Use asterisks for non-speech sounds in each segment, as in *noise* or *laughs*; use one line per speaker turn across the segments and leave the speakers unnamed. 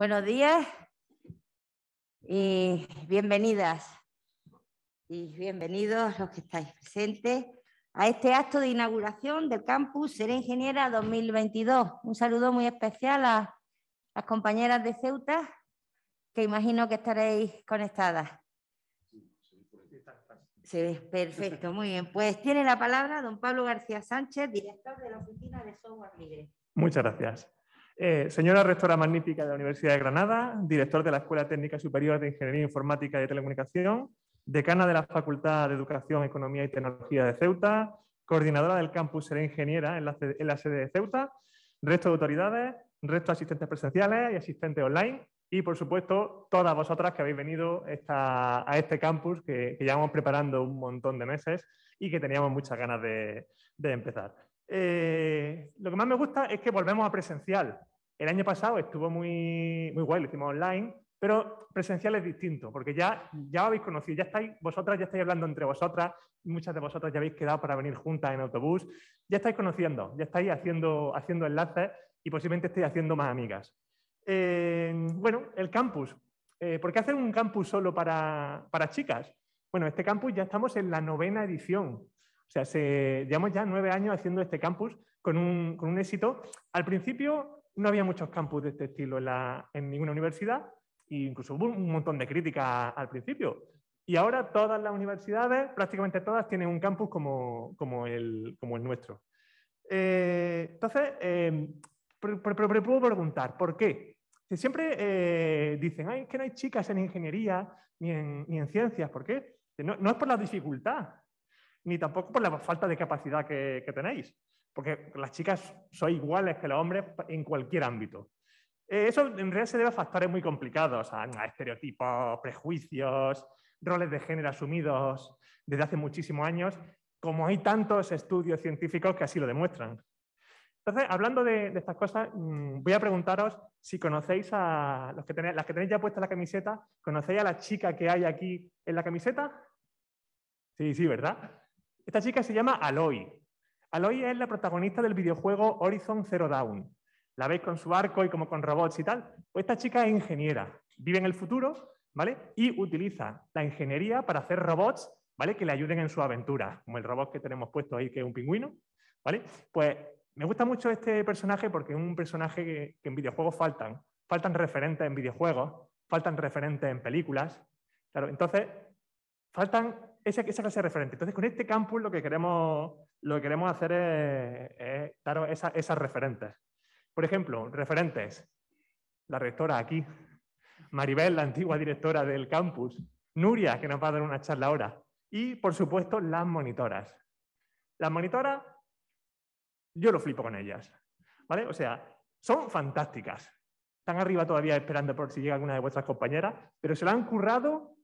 Buenos días y bienvenidas y bienvenidos los que estáis presentes a este acto de inauguración del campus Ser Ingeniera 2022. Un saludo muy especial a las compañeras de Ceuta, que imagino que estaréis conectadas. Sí. perfecto, muy bien. Pues tiene la palabra don Pablo García Sánchez, director de la Oficina
de Software Libre.
Muchas gracias. Eh, señora rectora magnífica de la Universidad de Granada, director de la Escuela Técnica Superior de Ingeniería Informática y Telecomunicación, decana de la Facultad de Educación, Economía y Tecnología de Ceuta, coordinadora del campus Seré Ingeniera en la, sede de Ceuta, resto de autoridades, resto de asistentes presenciales y asistentes online, y por supuesto todas vosotras que habéis venido a este campus que, llevamos preparando un montón de meses y que teníamos muchas ganas de, empezar. Eh, lo que más me gusta es que volvemos a presencial. El año pasado estuvo muy, muy guay, lo hicimos online, pero presencial es distinto, porque ya, ya habéis conocido, ya estáis, vosotras ya estáis hablando entre vosotras, muchas de vosotras ya habéis quedado para venir juntas en autobús, ya estáis conociendo, ya estáis haciendo, haciendo enlaces y posiblemente estéis haciendo más amigas. Eh, bueno, el campus. Eh, ¿Por qué hacer un campus solo para, chicas? Bueno, este campus ya estamos en la novena edición. O sea, se, llevamos ya nueve años haciendo este campus con un, con un éxito. Al principio no había muchos campus de este estilo en, ninguna universidad e incluso hubo un montón de críticas al principio. Y ahora todas las universidades, prácticamente todas, tienen un campus como, el, nuestro. Eh, entonces, eh, pero, puedo preguntar, ¿por qué? Si siempre eh, dicen, Ay, que no hay chicas en ingeniería ni en, ciencias, ¿por qué? No, es por la dificultad, ni tampoco por la falta de capacidad que tenéis porque las chicas son iguales que los hombres en cualquier ámbito. Eh, eso en realidad se debe a factores muy complicados, a, estereotipos, prejuicios, roles de género asumidos desde hace muchísimos años, como hay tantos estudios científicos que así lo demuestran. Entonces, hablando de, estas cosas, mm, voy a preguntaros si conocéis a los que tenéis, las que tenéis ya puesta la camiseta, ¿conocéis a la chica que hay aquí en la camiseta? Sí, sí, ¿verdad? Esta chica se llama Aloy. Aloy es la protagonista del videojuego Horizon Zero Dawn. La veis con su arco y como con robots y tal. Pues esta chica es ingeniera, vive en el futuro, ¿vale? Y utiliza la ingeniería para hacer robots, ¿vale? Que le ayuden en su aventura, como el robot que tenemos puesto ahí, que es un pingüino, ¿vale? Pues me gusta mucho este personaje porque es un personaje que, que en videojuegos faltan. Faltan referentes en videojuegos, faltan referentes en películas. Claro, entonces faltan esa, clase de referente. Entonces, con este campus lo que queremos, lo que queremos hacer es, daros esas referentes. Por ejemplo, referentes. La rectora aquí, Maribel, la antigua directora del campus, Nuria, que nos va a dar una charla ahora, y por supuesto las monitoras. Las monitoras, yo lo flipo con ellas, ¿vale? O sea, son fantásticas. Están arriba todavía esperando por si llega alguna de vuestras compañeras, pero se lo han currado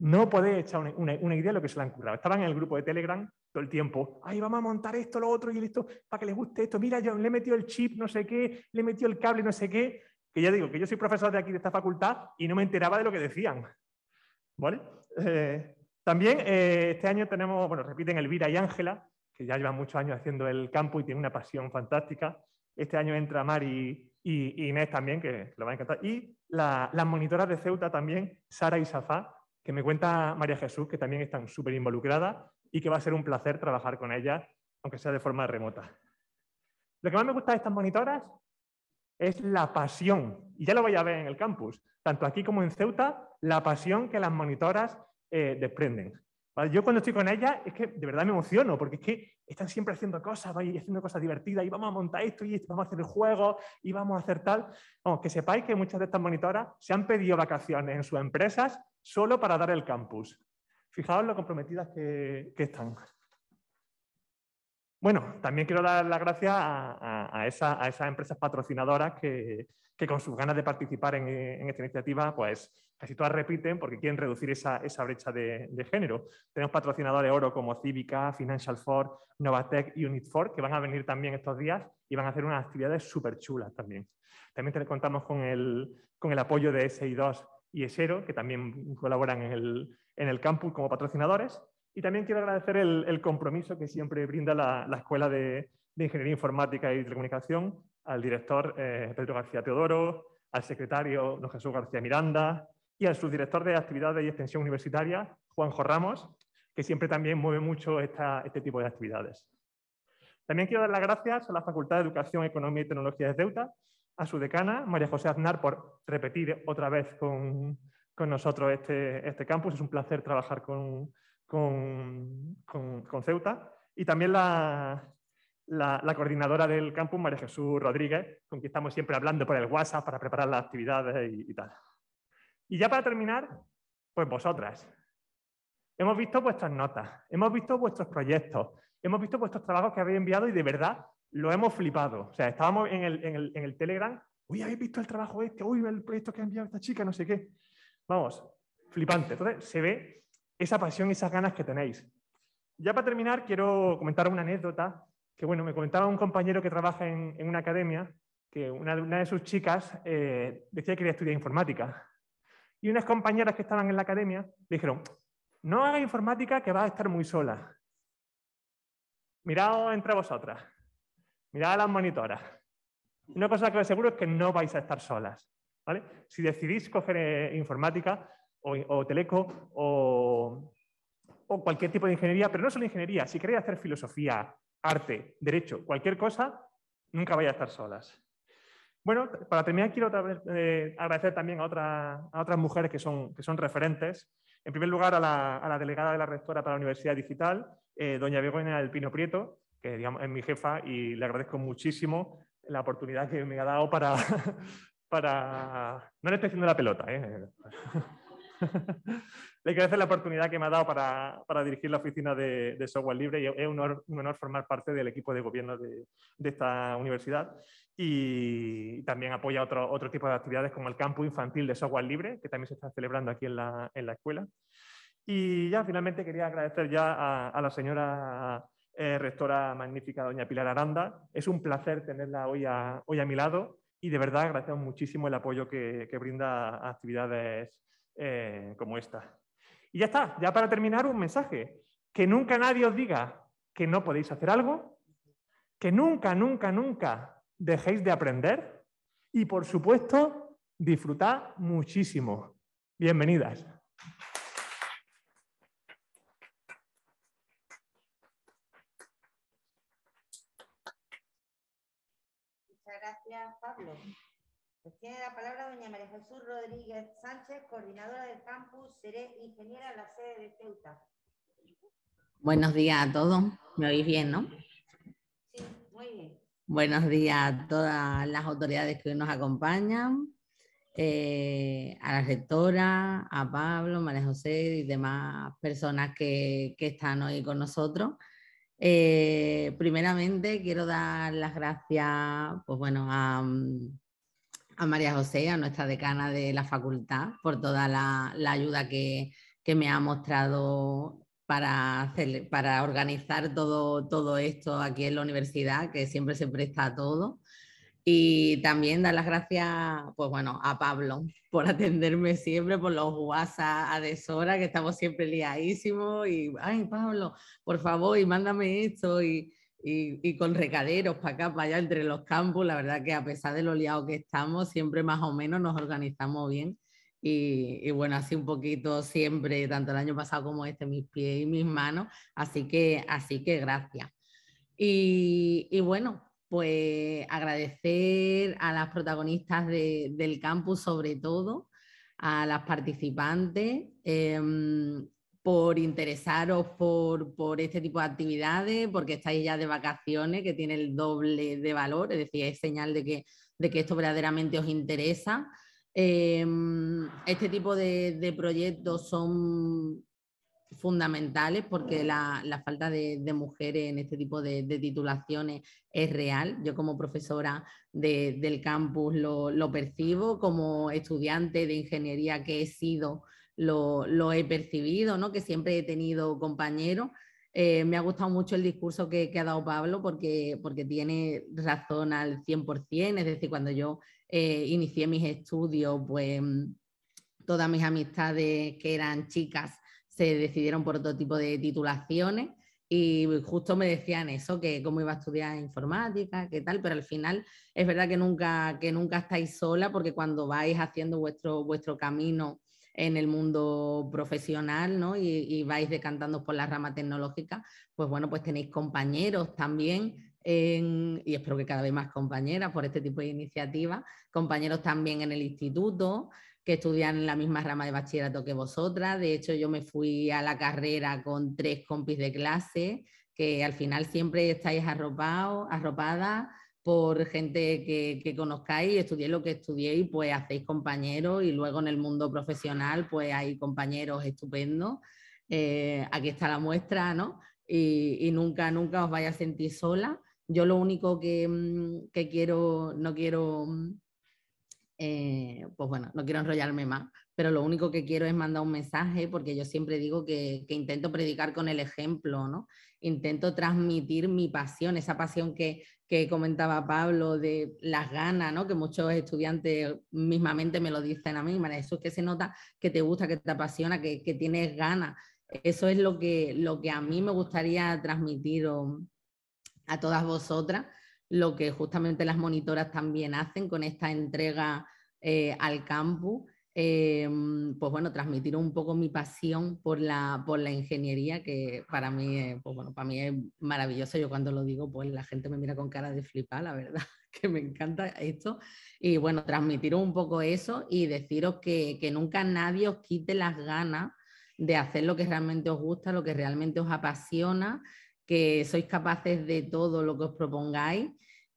no podéis echar una, idea de lo que se le han currado. Estaban en el grupo de Telegram todo el tiempo. Ahí vamos a montar esto, lo otro y listo, para que les guste esto. Mira, yo le he metido el chip, no sé qué, le he metido el cable, no sé qué. Que ya digo, que yo soy profesor de aquí, de esta facultad, y no me enteraba de lo que decían. ¿Vale? Eh, también eh, este año tenemos, bueno, repiten Elvira y Ángela, que ya llevan muchos años haciendo el campo y tienen una pasión fantástica. Este año entra Mari y, y Inés también, que, que lo van a encantar. Y las monitoras de Ceuta también, Sara y Safa, que me cuenta María Jesús, que también están súper involucradas y que va a ser un placer trabajar con ella aunque sea de forma remota. Lo que más me gusta de estas monitoras es la pasión, y ya lo vais a ver en el campus, tanto aquí como en Ceuta, la pasión que las monitoras eh, desprenden. Yo cuando estoy con ellas es que de verdad me emociono, porque es que están siempre haciendo cosas, haciendo cosas divertidas, y vamos a montar esto, y vamos a hacer el juego, y vamos a hacer tal. Vamos, que sepáis que muchas de estas monitoras se han pedido vacaciones en sus empresas solo para dar el campus. Fijaos lo comprometidas que, están. Bueno, también quiero dar las gracias a, esas empresas patrocinadoras que, con sus ganas de participar en, esta iniciativa, pues casi todas repiten porque quieren reducir esa, brecha de, género. Tenemos patrocinadores oro como Cívica, Financial Ford, Novatec y unit Ford que van a venir también estos días y van a hacer unas actividades súper chulas también. También te contamos con el, con el apoyo de SI2, y Esero, que también colaboran en el, en el campus como patrocinadores. Y también quiero agradecer el, compromiso que siempre brinda la, la Escuela de, de, Ingeniería Informática y Telecomunicación al director eh, Pedro García Teodoro, al secretario don Jesús García Miranda y al subdirector de Actividades y Extensión Universitaria, Juanjo Ramos, que siempre también mueve mucho esta, este tipo de actividades. También quiero dar las gracias a la Facultad de Educación, Economía y Tecnología de Deuta, a su decana, María José Aznar, por repetir otra vez con, nosotros este, este, campus. Es un placer trabajar con, Ceuta. Y también la, coordinadora del campus, María Jesús Rodríguez, con quien estamos siempre hablando por el WhatsApp para preparar las actividades y tal. Y ya para terminar, pues vosotras. Hemos visto vuestras notas, hemos visto vuestros proyectos, hemos visto vuestros trabajos que habéis enviado y de verdad lo hemos flipado. O sea, estábamos en el, Telegram, uy, habéis visto el trabajo este, uy, el proyecto que ha enviado esta chica, no sé qué. Vamos, flipante. Entonces, se ve esa pasión y esas ganas que tenéis. Ya para terminar, quiero comentar una anécdota que, bueno, me comentaba un compañero que trabaja en, una academia, que una, de sus chicas eh, decía que quería estudiar informática. Y unas compañeras que estaban en la academia dijeron, no haga informática que vas a estar muy sola. mirad entre vosotras. Mirad a las monitoras. Una cosa que os aseguro es que no vais a estar solas. ¿vale? Si decidís coger eh, informática o, teleco o, cualquier tipo de ingeniería, pero no solo ingeniería, si queréis hacer filosofía, arte, derecho, cualquier cosa, nunca vais a estar solas. Bueno, para terminar quiero eh, agradecer también a, otra, a, otras mujeres que son, que son referentes. En primer lugar, a la, delegada de la rectora para la Universidad Digital, eh, doña Begoña del Pino Prieto, que digamos, es mi jefa y le agradezco muchísimo la oportunidad que me ha dado para... *laughs* para... No le estoy haciendo la pelota, ¿eh? *laughs* le agradezco la oportunidad que me ha dado para, dirigir la oficina de, software libre y es un honor, formar parte del equipo de gobierno de, esta universidad y también apoya otro, otro tipo de actividades como el campo infantil de software libre, que también se está celebrando aquí en la, escuela. Y ya finalmente quería agradecer ya a, a la señora eh, rectora magnífica, doña Pilar Aranda. Es un placer tenerla hoy a, hoy a mi lado y de verdad agradecemos muchísimo el apoyo que, brinda a actividades eh, como esta. Y ya está, ya para terminar un mensaje. Que nunca nadie os diga que no podéis hacer algo, que nunca, nunca, nunca dejéis de aprender y por supuesto disfrutad muchísimo. Bienvenidas.
Pablo. tiene la palabra doña María Jesús Rodríguez Sánchez, coordinadora del campus, seré ingeniera de la sede de Ceuta.
Buenos días a todos, me oís bien, ¿no?
Sí,
muy bien.
Buenos días a todas las autoridades que hoy nos acompañan, eh, a la rectora, a Pablo, María José y demás personas que, que están hoy con nosotros. Eh, primeramente quiero dar las gracias pues mm, a, María José, a nuestra decana de la facultad, por toda la, ayuda que, me ha mostrado para, para organizar todo, todo esto aquí en la universidad, que siempre se presta a todo. Y también dar las gracias, pues bueno, a Pablo *laughs* por atenderme siempre, por los WhatsApp a deshora, que estamos siempre liadísimos. Y, ay, Pablo, por favor, y mándame esto. Y, con recaderos para acá, para allá, entre los campos. La verdad que a pesar de lo liado que estamos, siempre más o menos nos organizamos bien. Y, bueno, así un poquito siempre, tanto el año pasado como este, mis pies y mis manos, así que, así que gracias. Y, y bueno, pues agradecer a las protagonistas del campus sobre todo, a las participantes, em, por interesaros por, este tipo de actividades, porque estáis ya de vacaciones, que tiene el doble de valor, es decir, es señal de que, que esto verdaderamente os interesa. Em, este tipo de proyectos son fundamentales porque la, la falta de, mujeres en este tipo de, titulaciones es real. Yo como profesora del campus lo, lo, percibo, como estudiante de ingeniería que he sido, lo, lo he percibido, ¿no? que siempre he tenido compañeros. Eh, me ha gustado mucho el discurso que, ha dado Pablo porque, porque tiene razón al 100%, es decir, cuando yo eh, inicié mis estudios, pues mm, todas mis amistades que eran chicas se decidieron por otro tipo de titulaciones y justo me decían eso, que cómo iba a estudiar informática, qué tal, pero al final es verdad que nunca, que nunca estáis sola porque cuando vais haciendo vuestro, vuestro camino en el mundo profesional ¿no? y, vais decantando por la rama tecnológica, pues bueno, pues tenéis compañeros también y espero que cada vez más compañeras por este tipo de iniciativas, compañeros también en el instituto, que estudian en la misma rama de bachillerato que vosotras. De hecho, yo me fui a la carrera con tres compis de clase, que al final siempre estáis arropados, arropadas por gente que, que conozcáis, Estudié lo que estudiéis, pues hacéis compañeros y luego en el mundo profesional pues hay compañeros estupendos. Eh, aquí está la muestra, ¿no? Y, nunca, nunca os vaya a sentir sola. Yo lo único que, mm, que quiero, no quiero mm, eh, pues bueno, no quiero enrollarme más, pero lo único que quiero es mandar un mensaje porque yo siempre digo que, intento predicar con el ejemplo, ¿no? Intento transmitir mi pasión, esa pasión que, comentaba Pablo de las ganas, ¿no? Que muchos estudiantes mismamente me lo dicen a mí, eso es que se nota que te gusta, que te apasiona, que, que tienes ganas. Eso es lo que, lo que a mí me gustaría transmitir a todas vosotras lo que justamente las monitoras también hacen con esta entrega eh, al campus, eh, pues bueno, transmitir un poco mi pasión por la, por la ingeniería, que para mí, pues bueno, para mí es maravilloso. Yo cuando lo digo, pues la gente me mira con cara de flipa, la verdad, *laughs* que me encanta esto. Y bueno, transmitir un poco eso y deciros que, que nunca nadie os quite las ganas de hacer lo que realmente os gusta, lo que realmente os apasiona que sois capaces de todo lo que os propongáis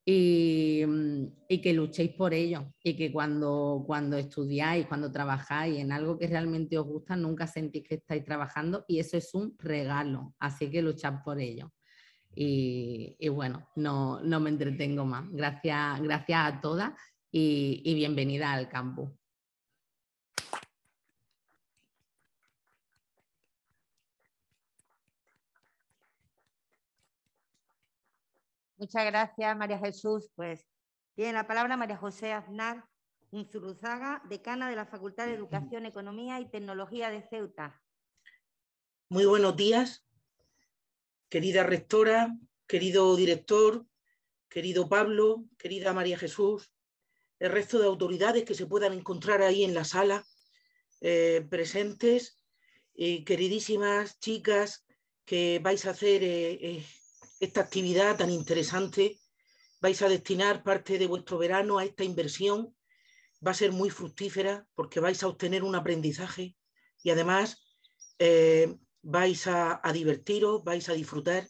mm, y, que luchéis por ello y que cuando, cuando estudiáis, cuando trabajáis en algo que realmente os gusta, nunca sentís que estáis trabajando y eso es un regalo, así que luchad por ello. Y, bueno, no, me entretengo más. Gracias, gracias a todas y, y bienvenida al campus.
Muchas gracias, María Jesús. Pues tiene la palabra María José Aznar Unzuruzaga, decana de la Facultad de Educación, Economía y Tecnología de Ceuta.
Muy buenos días, querida rectora, querido director, querido Pablo, querida María Jesús, el resto de autoridades que se puedan encontrar ahí en la sala eh, presentes, y queridísimas chicas que vais a hacer eh, eh, esta actividad tan interesante. Vais a destinar parte de vuestro verano a esta inversión. Va a ser muy fructífera porque vais a obtener un aprendizaje y además eh, vais a, divertiros, vais a disfrutar.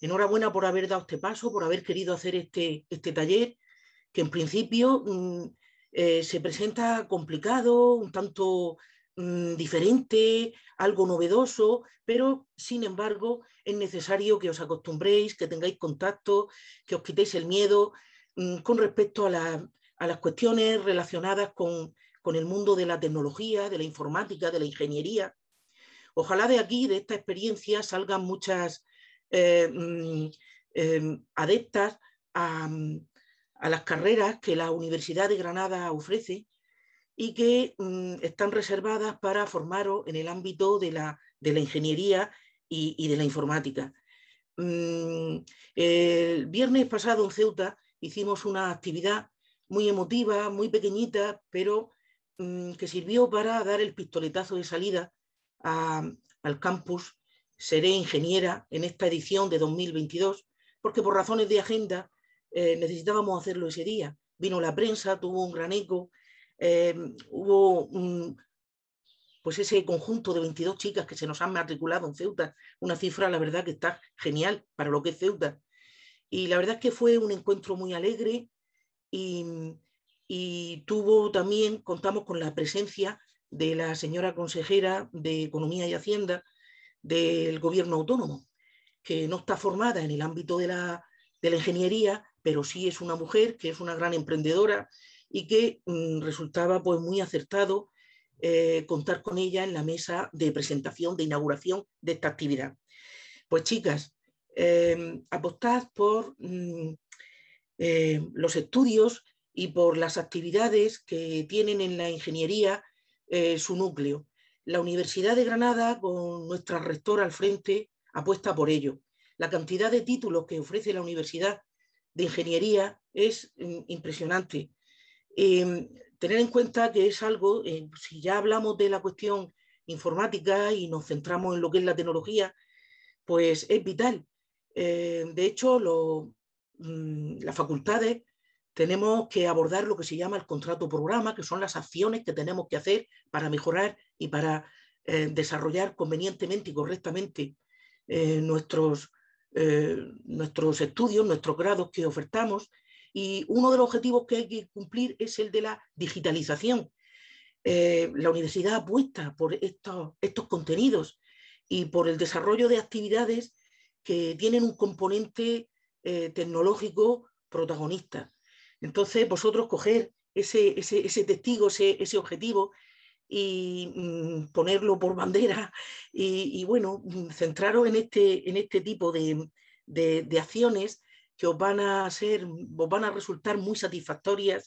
Enhorabuena por haber dado este paso, por haber querido hacer este, este taller, que en principio mm, eh, se presenta complicado, un tanto mm, diferente, algo novedoso, pero sin embargo es necesario que os acostumbréis, que tengáis contacto, que os quitéis el miedo mm, con respecto a, las cuestiones relacionadas con, el mundo de la tecnología, de la informática, de la ingeniería. Ojalá de aquí, de esta experiencia, salgan muchas eh, mm, em, adeptas a, las carreras que la Universidad de Granada ofrece y que mm, están reservadas para formaros en el ámbito de la ingeniería y, de la informática. Mm, el viernes pasado en Ceuta hicimos una actividad muy emotiva, muy pequeñita, pero mm, que sirvió para dar el pistoletazo de salida al campus. Seré ingeniera en esta edición de 2022 porque por razones de agenda eh, necesitábamos hacerlo ese día. Vino la prensa, tuvo un gran eco, eh, hubo un pues ese conjunto de 22 chicas que se nos han matriculado en Ceuta, una cifra, la verdad, que está genial para lo que es Ceuta. Y la verdad es que fue un encuentro muy alegre y, tuvo también, contamos con la presencia de la señora consejera de Economía y Hacienda del Gobierno Autónomo, que no está formada en el ámbito de la, ingeniería, pero sí es una mujer que es una gran emprendedora y que mm, resultaba pues muy acertado eh, contar con ella en la mesa de presentación, de inauguración de esta actividad. Pues chicas, eh, apostad por mm, eh, los estudios y por las actividades que tienen en la ingeniería su núcleo. La Universidad de Granada, con nuestra rectora al frente, apuesta por ello. La cantidad de títulos que ofrece la Universidad de Ingeniería es mm, impresionante tener en cuenta que es algo, eh, si ya hablamos de la cuestión informática y nos centramos en lo que es la tecnología, pues es vital. Eh, de hecho, mm, las facultades tenemos que abordar lo que se llama el contrato programa, que son las acciones que tenemos que hacer para mejorar y para eh, desarrollar convenientemente y correctamente nuestros, nuestros estudios, nuestros grados que ofertamos y uno de los objetivos que hay que cumplir es el de la digitalización. Eh, la universidad apuesta por estos, contenidos y por el desarrollo de actividades que tienen un componente eh, tecnológico protagonista. Entonces, vosotros coger ese, testigo, ese, objetivo y mm, ponerlo por *laughs* bandera y, bueno, mm, centraros este, en este, tipo de acciones que os van a ser, van a resultar muy satisfactorias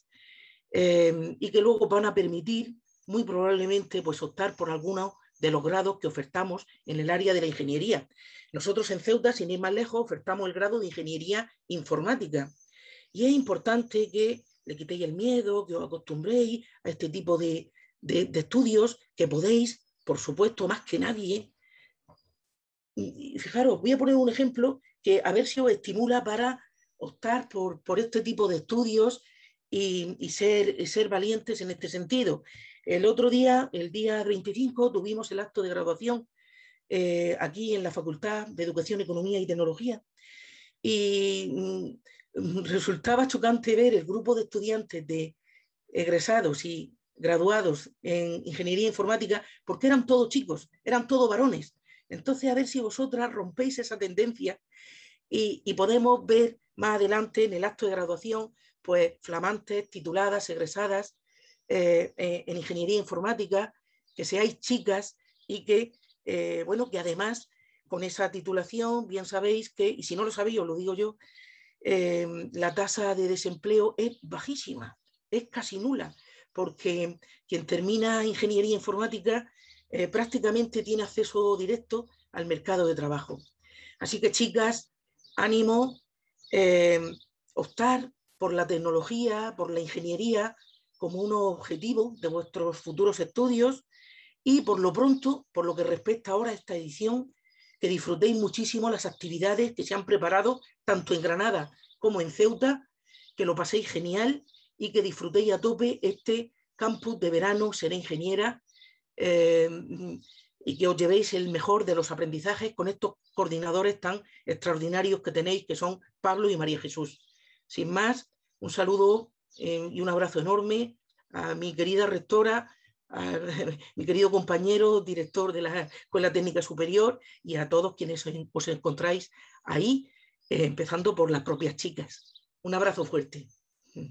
em, y que luego van a permitir muy probablemente pues optar por alguno de los grados que ofertamos en el área de la ingeniería. Nosotros en Ceuta, sin ir más lejos, ofertamos el grado de ingeniería informática y es importante que le quitéis el miedo, que os acostumbréis a este tipo de, estudios, que podéis, por supuesto, más que nadie. fijaros, voy a poner un ejemplo que a ver si os estimula para optar por, este tipo de estudios y, ser, ser valientes en este sentido. El otro día, el día 25, tuvimos el acto de graduación eh, aquí en la Facultad de Educación, Economía y Tecnología. Y mm, *laughs* resultaba chocante ver el grupo de estudiantes de egresados y graduados en ingeniería informática, porque eran todos chicos, eran todos varones. Entonces, a ver si vosotras rompéis esa tendencia y, podemos ver más adelante en el acto de graduación, pues flamantes, tituladas, egresadas eh, eh, en ingeniería informática, que seáis chicas y que, eh, bueno, que además con esa titulación, bien sabéis que, y si no lo sabéis, os lo digo yo, la tasa de desempleo es bajísima, es casi nula, porque quien termina ingeniería informática prácticamente tiene acceso directo al mercado de trabajo. Así que chicas, ánimo, eh, optar por la tecnología, por la ingeniería como uno objetivo de vuestros futuros estudios y por lo pronto, por lo que respecta ahora a esta edición, que disfrutéis muchísimo las actividades que se han preparado tanto en Granada como en Ceuta, que lo paséis genial y que disfrutéis a tope este campus de verano, seré ingeniera, eh, y que os llevéis el mejor de los aprendizajes con estos coordinadores tan extraordinarios que tenéis, que son Pablo y María Jesús. Sin más, un saludo eh, y un abrazo enorme a mi querida rectora, a *laughs* mi querido compañero, director de la Escuela Técnica Superior y a todos quienes os encontráis ahí, eh, empezando por las propias chicas. Un abrazo fuerte. Mm.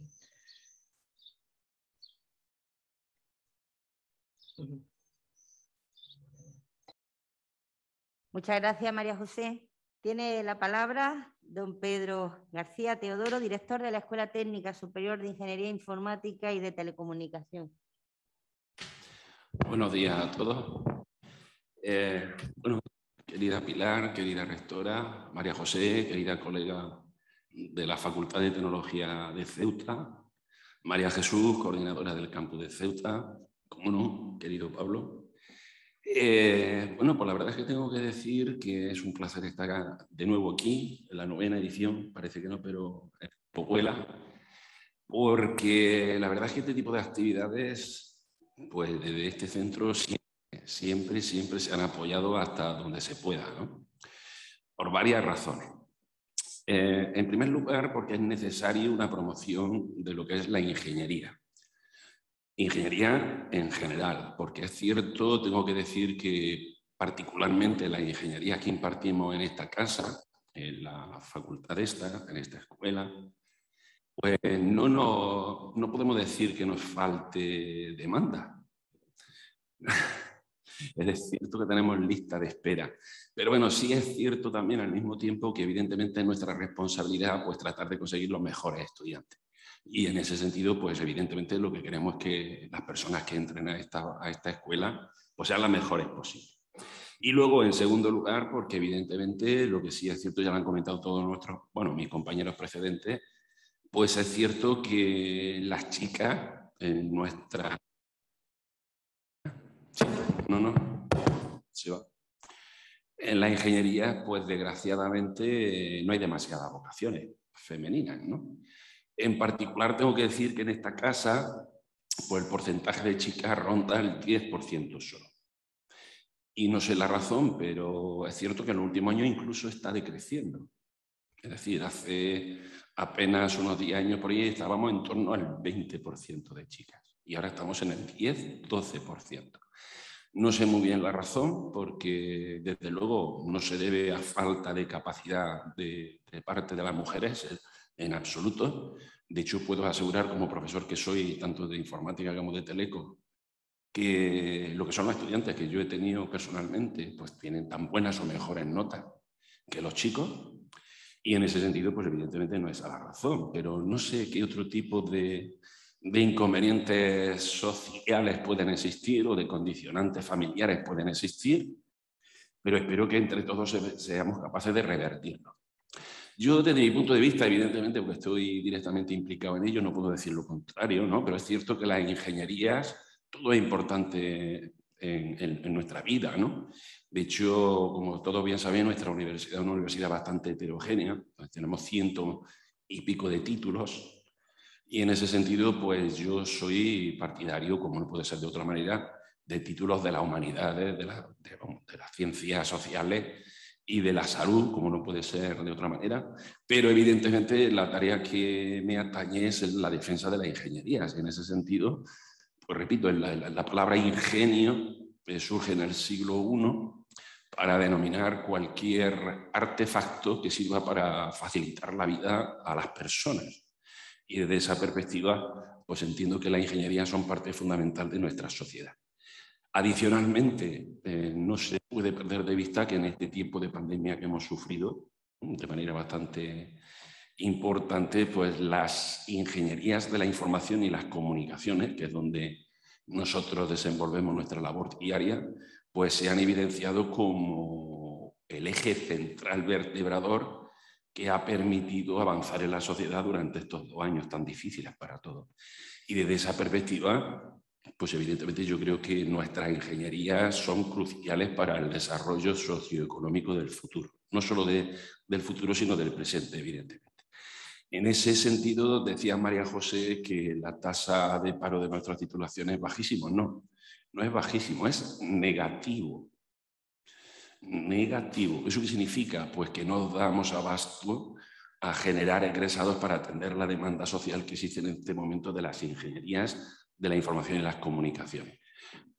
Mm-hmm. Muchas gracias, María José. Tiene la palabra don Pedro García Teodoro, director de la Escuela Técnica Superior de Ingeniería Informática y de Telecomunicación.
Buenos días a todos. Eh, bueno, querida Pilar, querida rectora, María José, querida colega de la Facultad de Tecnología de Ceuta, María Jesús, coordinadora del campus de Ceuta, como no, querido Pablo, eh, bueno, pues la verdad es que tengo que decir que es un placer estar de nuevo aquí, en la novena edición, parece que no, pero eh, es pues porque la verdad es que este tipo de actividades, pues desde este centro siempre, siempre, se han apoyado hasta donde se pueda, ¿no? Por varias razones. Eh, en primer lugar, porque es necesaria una promoción de lo que es la ingeniería ingeniería en general, porque es cierto, tengo que decir que particularmente la ingeniería que impartimos en esta casa, en la facultad esta, en esta escuela, pues no, podemos decir que nos falte demanda. *laughs* es cierto que tenemos lista de espera, pero bueno, sí es cierto también al mismo tiempo que evidentemente es nuestra responsabilidad pues tratar de conseguir los mejores estudiantes. Y en ese sentido, pues evidentemente lo que queremos es que las personas que entren a esta, escuela pues, sean las mejores posibles. Y luego, en segundo lugar, porque evidentemente lo que sí es cierto, ya lo han comentado todos nuestros, bueno, mis compañeros precedentes, pues es cierto que las chicas en nuestra... No, no, En la ingeniería, pues desgraciadamente no hay demasiadas vocaciones femeninas, ¿no? En particular, tengo que decir que en esta casa, por pues el porcentaje de chicas ronda el 10% solo. Y no sé la razón, pero es cierto que en el último año incluso está decreciendo. Es decir, hace apenas unos 10 años por ahí estábamos en torno al 20% de chicas y ahora estamos en el 10-12%. No sé muy bien la razón, porque desde luego no se debe a falta de capacidad de, de parte de las mujeres en absoluto. De hecho, puedo asegurar como profesor que soy, tanto de informática como de teleco, que lo que son los estudiantes que yo he tenido personalmente, pues tienen tan buenas o mejores notas que los chicos. Y en ese sentido, pues evidentemente no es a la razón, pero no sé qué otro tipo de, inconvenientes sociales pueden existir o de condicionantes familiares pueden existir, pero espero que entre todos seamos capaces de revertirlo. Yo desde mi punto de vista, evidentemente, porque estoy directamente implicado en ello, no puedo decir lo contrario, ¿no? pero es cierto que las ingenierías, todo es importante en, nuestra vida. ¿no? De hecho, como todos bien saben, nuestra universidad es una universidad bastante heterogénea, tenemos ciento y pico de títulos, y en ese sentido, pues yo soy partidario, como no puede ser de otra manera, de títulos de las humanidades, de las ciencias sociales y de la salud, como no puede ser de otra manera, pero evidentemente la tarea que me atañe es la defensa de la ingeniería. En ese sentido, pues repito, la, palabra ingenio eh, surge en el siglo I para denominar cualquier artefacto que sirva para facilitar la vida a las personas. Y desde esa perspectiva, pues entiendo que la ingeniería son parte fundamental de nuestra sociedad. Adicionalmente, eh, no se puede perder de vista que en este tiempo de pandemia que hemos sufrido de manera bastante importante, pues las ingenierías de la información y las comunicaciones, que es donde nosotros desenvolvemos nuestra labor diaria, pues se han evidenciado como el eje central vertebrador que ha permitido avanzar en la sociedad durante estos dos años tan difíciles para todos. Y desde esa perspectiva, pues evidentemente yo creo que nuestras ingenierías son cruciales para el desarrollo socioeconómico del futuro, no solo del futuro, sino del presente, evidentemente. En ese sentido, decía María José que la tasa de paro de nuestras titulaciones es bajísima. No, no es bajísimo, es negativo. Negativo. ¿Eso qué significa? Pues que no damos abasto a generar egresados para atender la demanda social que existe en este momento de las ingenierías de la información y las comunicaciones.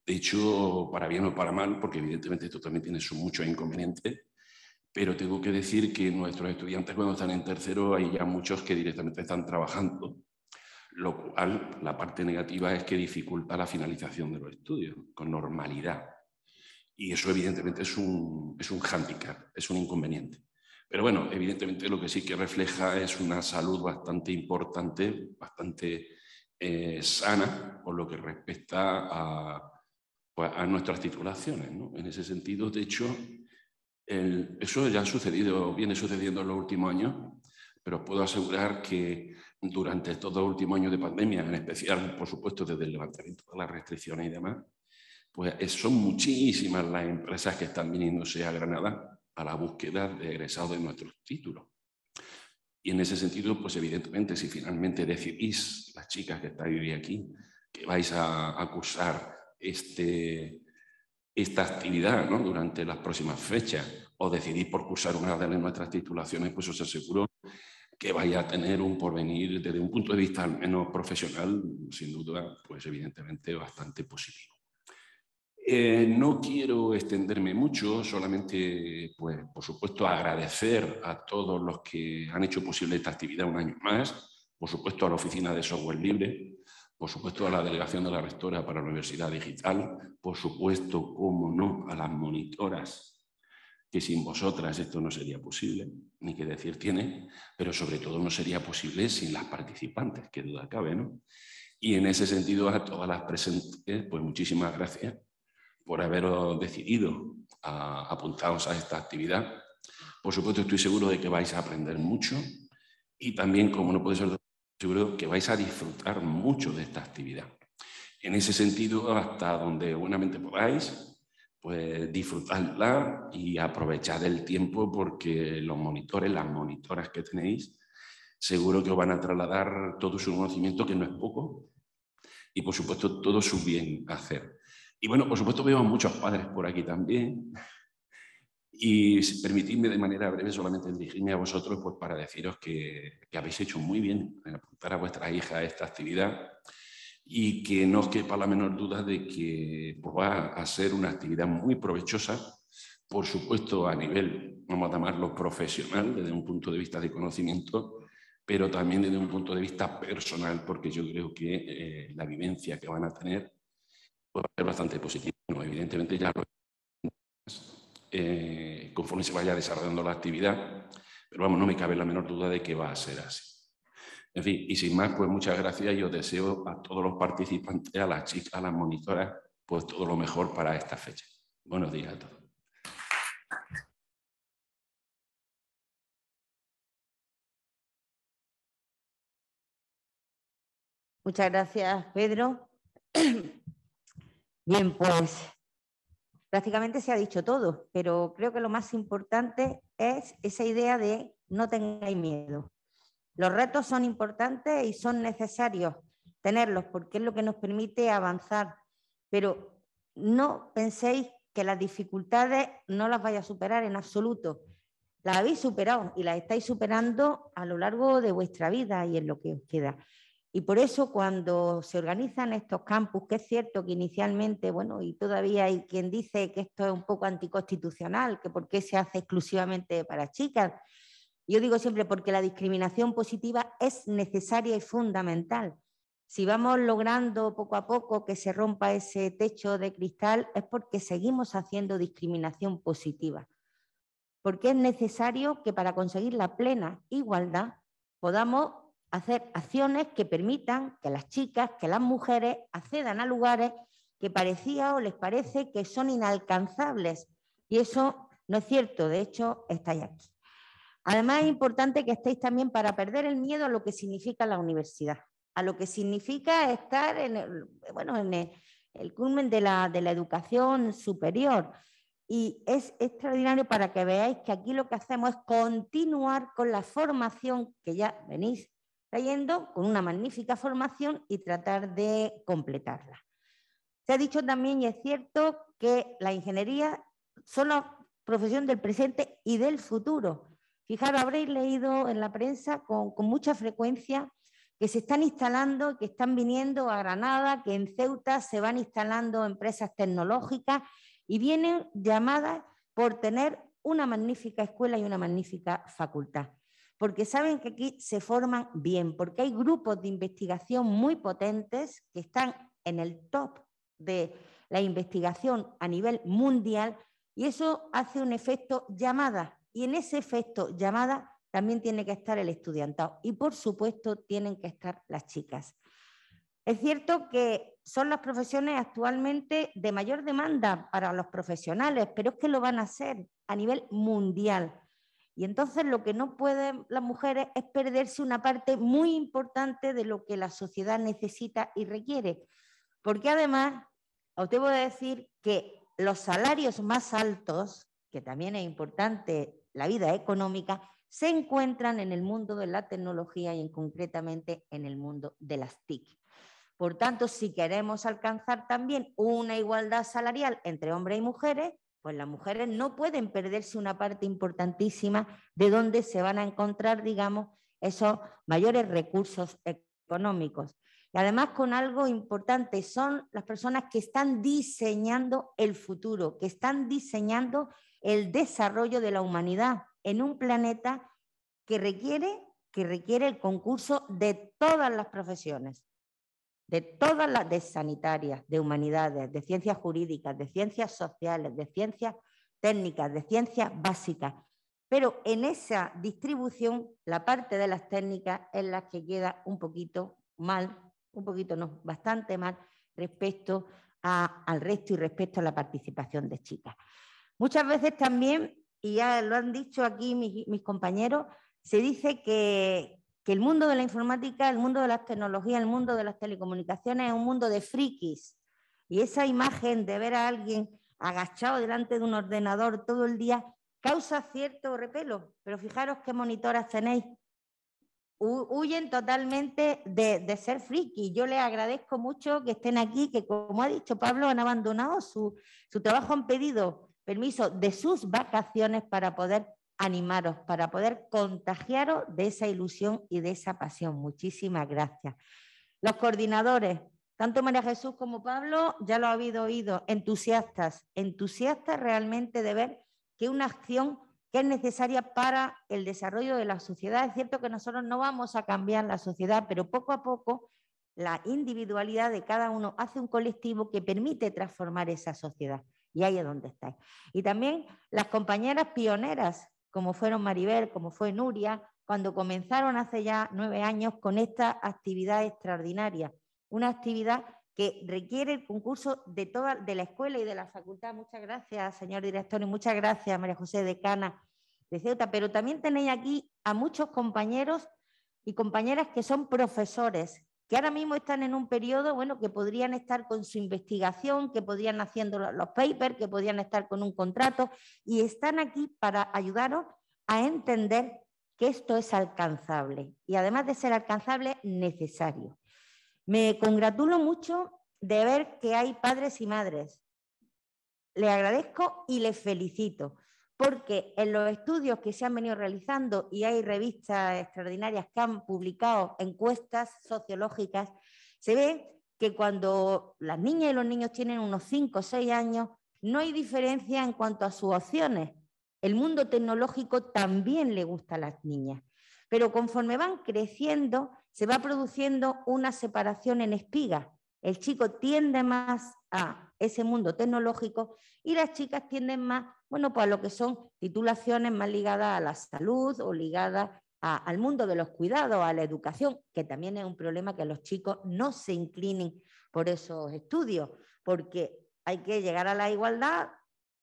De hecho, para bien o para mal, porque evidentemente esto también tiene sus muchos inconvenientes, pero tengo que decir que nuestros estudiantes cuando están en tercero hay ya muchos que directamente están trabajando, lo cual la parte negativa es que dificulta la finalización de los estudios con normalidad. Y eso evidentemente es un, es un es un inconveniente. Pero bueno, evidentemente lo que sí que refleja es una salud bastante importante, bastante eh, sana por lo que respecta a, pues, nuestras titulaciones. En ese sentido, de hecho, eso ya ha sucedido, viene sucediendo en los últimos años, pero puedo asegurar que durante estos dos últimos años de pandemia, en especial, por supuesto, desde el levantamiento de las restricciones y demás, pues eh, son muchísimas las empresas que están viniéndose a Granada a la búsqueda de egresados de nuestros títulos. Y en ese sentido, pues evidentemente, si finalmente decidís, las chicas que estáis hoy aquí, que vais a, cursar este, esta actividad durante las próximas fechas, o decidís por cursar una de nuestras titulaciones, pues os aseguro que vaya a tener un porvenir desde un punto de vista al menos profesional, sin duda, pues evidentemente bastante positivo. Eh, no quiero extenderme mucho, solamente, pues, por supuesto, agradecer a todos los que han hecho posible esta actividad un año más, por supuesto, a la Oficina de Software Libre, por supuesto, a la Delegación de la Rectora para la Universidad Digital, por supuesto, como no, a las monitoras, que sin vosotras esto no sería posible, ni qué decir tiene, pero sobre todo no sería posible sin las participantes, que duda cabe, ¿no? Y en ese sentido, a todas las presentes, pues muchísimas gracias por haberos decidido apuntaros a esta actividad. Por supuesto, estoy seguro de que vais a aprender mucho y también, como no puede ser seguro, que vais a disfrutar mucho de esta actividad. En ese sentido, hasta donde buenamente podáis, pues disfrutadla y aprovechad el tiempo porque los monitores, las monitoras que tenéis, seguro que os van a trasladar todo su conocimiento, que no es poco, y por supuesto todo su bien hacer. Y bueno, por supuesto veo a muchos padres por aquí también. Y permitidme de manera breve solamente dirigirme a vosotros pues, para deciros que, habéis hecho muy bien en apuntar a vuestra hija a esta actividad y que no os quepa la menor duda de que pues, va a ser una actividad muy provechosa, por supuesto a nivel, vamos a llamarlo profesional, desde un punto de vista de conocimiento, pero también desde un punto de vista personal, porque yo creo que eh, la vivencia que van a tener es bastante positivo. evidentemente ya eh, conforme se vaya desarrollando la actividad, pero vamos, no me cabe la menor duda de que va a ser así. En fin, y sin más, pues muchas gracias y os deseo a todos los participantes, a las chicas, a las monitoras, pues todo lo mejor para esta fecha. Buenos días a todos.
Muchas gracias, Pedro. *clears throat* Bien, pues prácticamente se ha dicho todo, pero creo que lo más importante es esa idea de no tengáis miedo. Los retos son importantes y son necesarios tenerlos porque es lo que nos permite avanzar, pero no penséis que las dificultades no las vaya a superar en absoluto. Las habéis superado y las estáis superando a lo largo de vuestra vida y en lo que os queda. Y por eso cuando se organizan estos campus, que es cierto que inicialmente, bueno, y todavía hay quien dice que esto es un poco anticonstitucional, que por qué se hace exclusivamente para chicas. Yo digo siempre porque la discriminación positiva es necesaria y fundamental. Si vamos logrando poco a poco que se rompa ese techo de cristal es porque seguimos haciendo discriminación positiva. Porque es necesario que para conseguir la plena igualdad podamos hacer acciones que permitan que las chicas, que las mujeres accedan a lugares que parecía o les parece que son inalcanzables. Y eso no es cierto, de hecho, estáis aquí. Además, es importante que estéis también para perder el miedo a lo que significa la universidad, a lo que significa estar en el, bueno, en culmen de la educación superior. Y es extraordinario para que veáis que aquí lo que hacemos es continuar con la formación que ya venís yendo con una magnífica formación y tratar de completarla. Se ha dicho también, y es cierto, que la ingeniería son la profesión del presente y del futuro. Fijaros, habréis leído en la prensa con mucha frecuencia que se están instalando, que están viniendo a Granada, que en Ceuta se van instalando empresas tecnológicas y vienen llamadas por tener una magnífica escuela y una magnífica facultad porque saben que aquí se forman bien, porque hay grupos de investigación muy potentes que están en el top de la investigación a nivel mundial y eso hace un efecto llamada. Y en ese efecto llamada también tiene que estar el estudiantado y por supuesto tienen que estar las chicas. Es cierto que son las profesiones actualmente de mayor demanda para los profesionales, pero es que lo van a hacer a nivel mundial. Y entonces lo que no pueden las mujeres es perderse una parte muy importante de lo que la sociedad necesita y requiere. Porque además, os debo decir que los salarios más altos, que también es importante la vida económica, se encuentran en el mundo de la tecnología y concretamente en el mundo de las TIC. Por tanto, si queremos alcanzar también una igualdad salarial entre hombres y mujeres, pues las mujeres no pueden perderse una parte importantísima de dónde se van a encontrar, digamos, esos mayores recursos económicos. Y además con algo importante, son las personas que están diseñando el futuro, que están diseñando el desarrollo de la humanidad en un planeta que requiere, que requiere el concurso de todas las profesiones de todas las de sanitarias, de humanidades, de ciencias jurídicas, de ciencias sociales, de ciencias técnicas, de ciencias básicas. Pero en esa distribución, la parte de las técnicas es la que queda un poquito mal, un poquito no, bastante mal respecto al resto y respecto a la participación de chicas. Muchas veces también, y ya lo han dicho aquí mis compañeros, se dice que, que el mundo de la informática, el mundo de las tecnologías, el mundo de las telecomunicaciones es un mundo de frikis. Y esa imagen de ver a alguien agachado delante de un ordenador todo el día causa cierto repelo. Pero fijaros qué monitoras tenéis. Huyen totalmente de, ser frikis. Yo les agradezco mucho que estén aquí, que como ha dicho Pablo, han abandonado su, su trabajo, han pedido permiso de sus vacaciones para poder animaros, para poder contagiaros de esa ilusión y de esa pasión. Muchísimas gracias. Los coordinadores, tanto María Jesús como Pablo, ya lo habéis oído, entusiastas, entusiastas realmente de ver que una acción que es necesaria para el desarrollo de la sociedad. Es cierto que nosotros no vamos a cambiar la sociedad, pero poco a poco la individualidad de cada uno hace un colectivo que permite transformar esa sociedad. Y ahí es donde estáis. Y también las compañeras pioneras como fueron Maribel, como fue Nuria, cuando comenzaron hace ya nueve años con esta actividad extraordinaria, una actividad que requiere el concurso de toda de la escuela y de la facultad. Muchas gracias, señor director, y muchas gracias, María José, Cana de Ceuta. Pero también tenéis aquí a muchos compañeros y compañeras que son profesores que ahora mismo están en un periodo, bueno, que podrían estar con su investigación, que podrían haciendo los papers, que podrían estar con un contrato, y están aquí para ayudaros a entender que esto es alcanzable y además de ser alcanzable, necesario. Me congratulo mucho de ver que hay padres y madres. Le agradezco y les felicito, porque en los estudios que se han venido realizando, y hay revistas extraordinarias que han publicado encuestas sociológicas, se ve que cuando las niñas y los niños tienen unos 5 o 6 años, no hay diferencia en cuanto a sus opciones. El mundo tecnológico también le gusta a las niñas, pero conforme van creciendo, se va produciendo una separación en espiga El chico tiende más a ese mundo tecnológico y las chicas tienden más, bueno, pues a lo que son titulaciones más ligadas a la salud o ligadas al mundo de los cuidados, a la educación, que también es un problema que los chicos no se inclinen por esos estudios, porque hay que llegar a la igualdad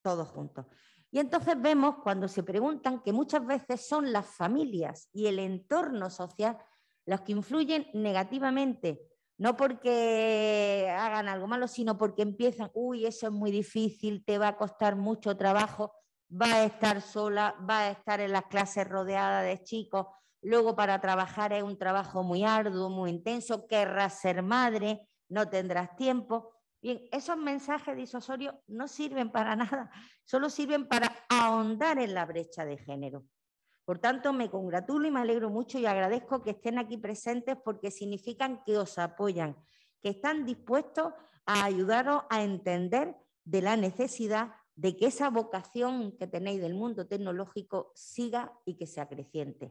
todos juntos. Y entonces vemos cuando se preguntan que muchas veces son las familias y el entorno social los que influyen negativamente no porque hagan algo malo, sino porque empiezan, uy, eso es muy difícil, te va a costar mucho trabajo, va a estar sola, va a estar en las clases rodeada de chicos, luego para trabajar es un trabajo muy arduo, muy intenso, querrás ser madre, no tendrás tiempo. Bien, esos mensajes disuasorios no sirven para *laughs* nada, solo sirven para ahondar en la brecha de género. Por tanto, me congratulo y me alegro mucho y agradezco que estén aquí presentes porque significan que os apoyan, que están dispuestos a ayudaros a entender de la necesidad de que esa vocación que tenéis del mundo tecnológico siga y que sea creciente.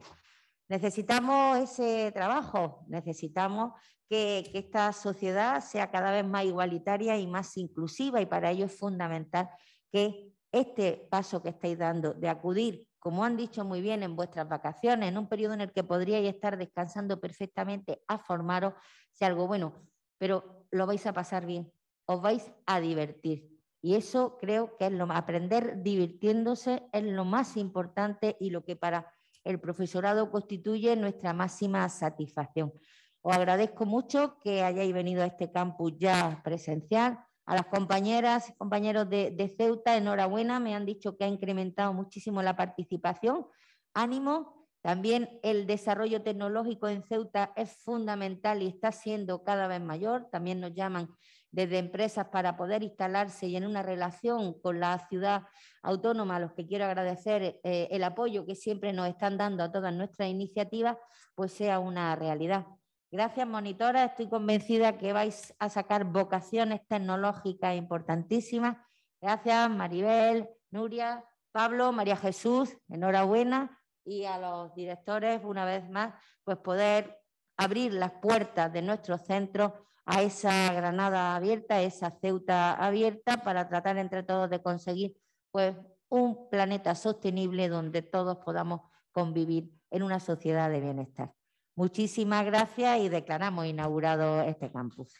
Necesitamos ese trabajo, necesitamos que, esta sociedad sea cada vez más igualitaria y más inclusiva y para ello es fundamental que este paso que estáis dando de acudir como han dicho muy bien, en vuestras vacaciones, en un periodo en el que podríais estar descansando perfectamente, a formaros, si algo bueno, pero lo vais a pasar bien, os vais a divertir. Y eso creo que es lo más, aprender divirtiéndose es lo más importante y lo que para el profesorado constituye nuestra máxima satisfacción. Os agradezco mucho que hayáis venido a este campus ya presencial a las compañeras y compañeros de, Ceuta, enhorabuena, me han dicho que ha incrementado muchísimo la participación. Ánimo, también el desarrollo tecnológico en Ceuta es fundamental y está siendo cada vez mayor. También nos llaman desde empresas para poder instalarse y en una relación con la ciudad autónoma, a los que quiero agradecer eh, el apoyo que siempre nos están dando a todas nuestras iniciativas, pues sea una realidad. Gracias, monitora. Estoy convencida que vais a sacar vocaciones tecnológicas importantísimas. Gracias, Maribel, Nuria, Pablo, María Jesús. Enhorabuena. Y a los directores, una vez más, pues poder abrir las puertas de nuestro centro a esa Granada abierta, a esa Ceuta abierta, para tratar entre todos de conseguir pues, un planeta sostenible donde todos podamos convivir en una sociedad de bienestar. Muchísimas gracias y declaramos inaugurado este campus.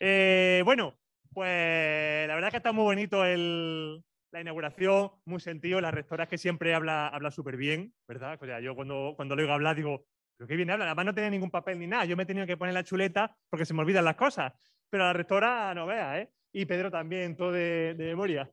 Eh, bueno, pues la verdad que está muy bonito el, la inauguración, muy sentido. La rectora es que siempre habla, habla súper bien, ¿verdad? yo cuando, cuando le oigo hablar digo, pero qué bien habla. Además no tiene ningún papel ni nada. Yo me he tenido que poner la chuleta porque se me olvidan las cosas. Pero la rectora no vea, ¿eh? Y Pedro también, todo de memoria.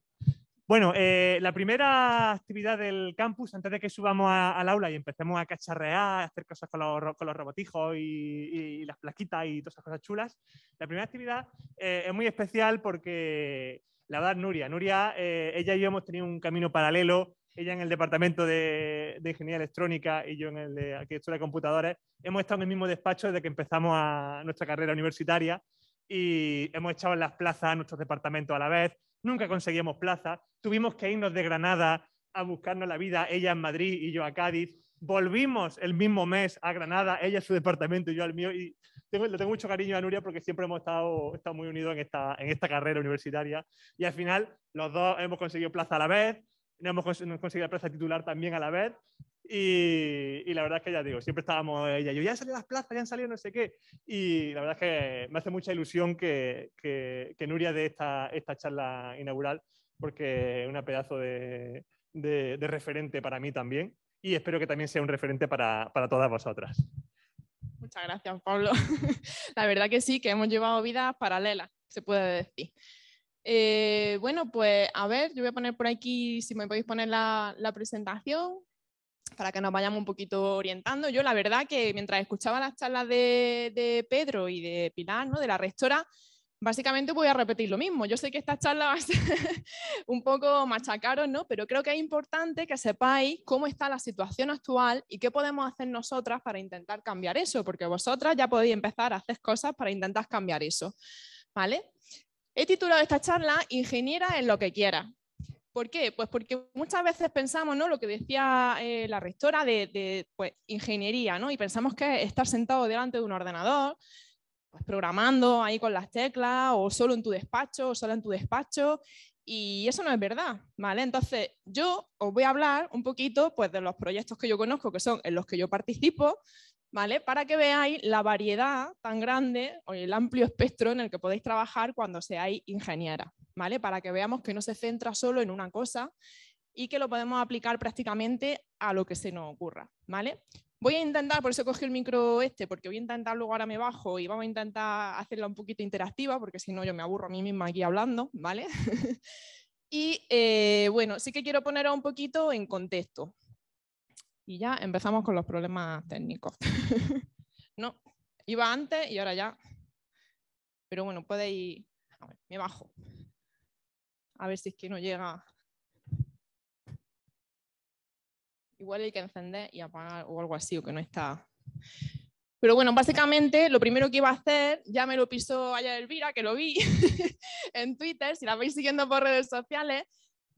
Bueno, eh, la primera actividad del campus, antes de que subamos al aula y empecemos a cacharrear, hacer cosas con los, robotijos y, las plaquitas y todas esas cosas chulas, la primera actividad eh, es muy especial porque la verdad, Nuria. Nuria, eh, ella y yo hemos tenido un camino paralelo, ella en el departamento de, ingeniería electrónica y yo en el de arquitectura de computadores. Hemos estado en el mismo despacho desde que empezamos a nuestra carrera universitaria y hemos echado en las plazas a nuestros departamentos a la vez nunca conseguíamos plaza, tuvimos que irnos de Granada a buscarnos la vida, ella en Madrid y yo a Cádiz, volvimos el mismo mes a Granada, ella a su departamento y yo al mío, y tengo, le tengo mucho cariño a Nuria porque siempre hemos estado, estado muy unidos en esta, en esta carrera universitaria y al final los dos hemos conseguido plaza a la vez, hemos, hemos conseguido plaza titular también a la vez y, la verdad es que ya digo, siempre estábamos ella, yo ya han salido las plazas, ya han salido no sé qué. Y la verdad es que me hace mucha ilusión que, Nuria dé esta, charla inaugural, porque es una pedazo de, referente para mí también. Y espero que también sea un referente para, todas vosotras.
Muchas
gracias, Pablo. *laughs* la verdad que sí, que hemos llevado vidas paralelas, se puede decir. Eh, bueno, pues a ver, yo voy a poner por aquí, si me podéis poner la presentación para que nos vayamos un poquito orientando. Yo la verdad que mientras escuchaba las charlas de, Pedro y de Pilar, ¿no? de la rectora, básicamente voy a repetir lo mismo. Yo sé que esta charla va a ser *laughs* un poco machacaron, ¿no? Pero creo que es importante que sepáis cómo está la situación actual y qué podemos hacer nosotras para intentar cambiar eso, porque vosotras ya podéis empezar a hacer cosas para intentar cambiar eso, ¿vale? He titulado esta charla Ingeniera en lo que quiera. ¿Por qué? Pues porque muchas veces pensamos, ¿no? Lo que decía eh, la rectora de, pues, ingeniería, ¿no? Y pensamos que estar sentado delante de un ordenador, pues programando ahí con las teclas, o solo en tu despacho, o solo en tu despacho, y eso no es verdad, ¿vale? Entonces, yo os voy a hablar un poquito, pues, de los proyectos que yo conozco, que son en los que yo participo, ¿vale? Para que veáis la variedad tan grande o el amplio espectro en el que podéis trabajar cuando seáis ingeniera, ¿vale? Para que veamos que no se centra solo en una cosa y que lo podemos aplicar prácticamente a lo que se nos ocurra, ¿vale? Voy a intentar, por eso cogí el micro este, porque voy a intentar, luego ahora me bajo y vamos a intentar hacerla un poquito interactiva, porque si no yo me aburro a mí misma aquí hablando, ¿vale? *laughs* y eh, bueno, sí que quiero poneros un poquito en contexto, y ya empezamos con los problemas técnicos. *laughs* no, iba antes y ahora ya. Pero bueno, podéis... A ver, me bajo. A ver si es que no llega. Igual hay que encender y apagar o algo así, o que no está... Pero bueno, básicamente lo primero que iba a hacer, ya me lo pisó ayer Elvira, que lo vi *laughs* en Twitter, si la vais siguiendo por redes sociales,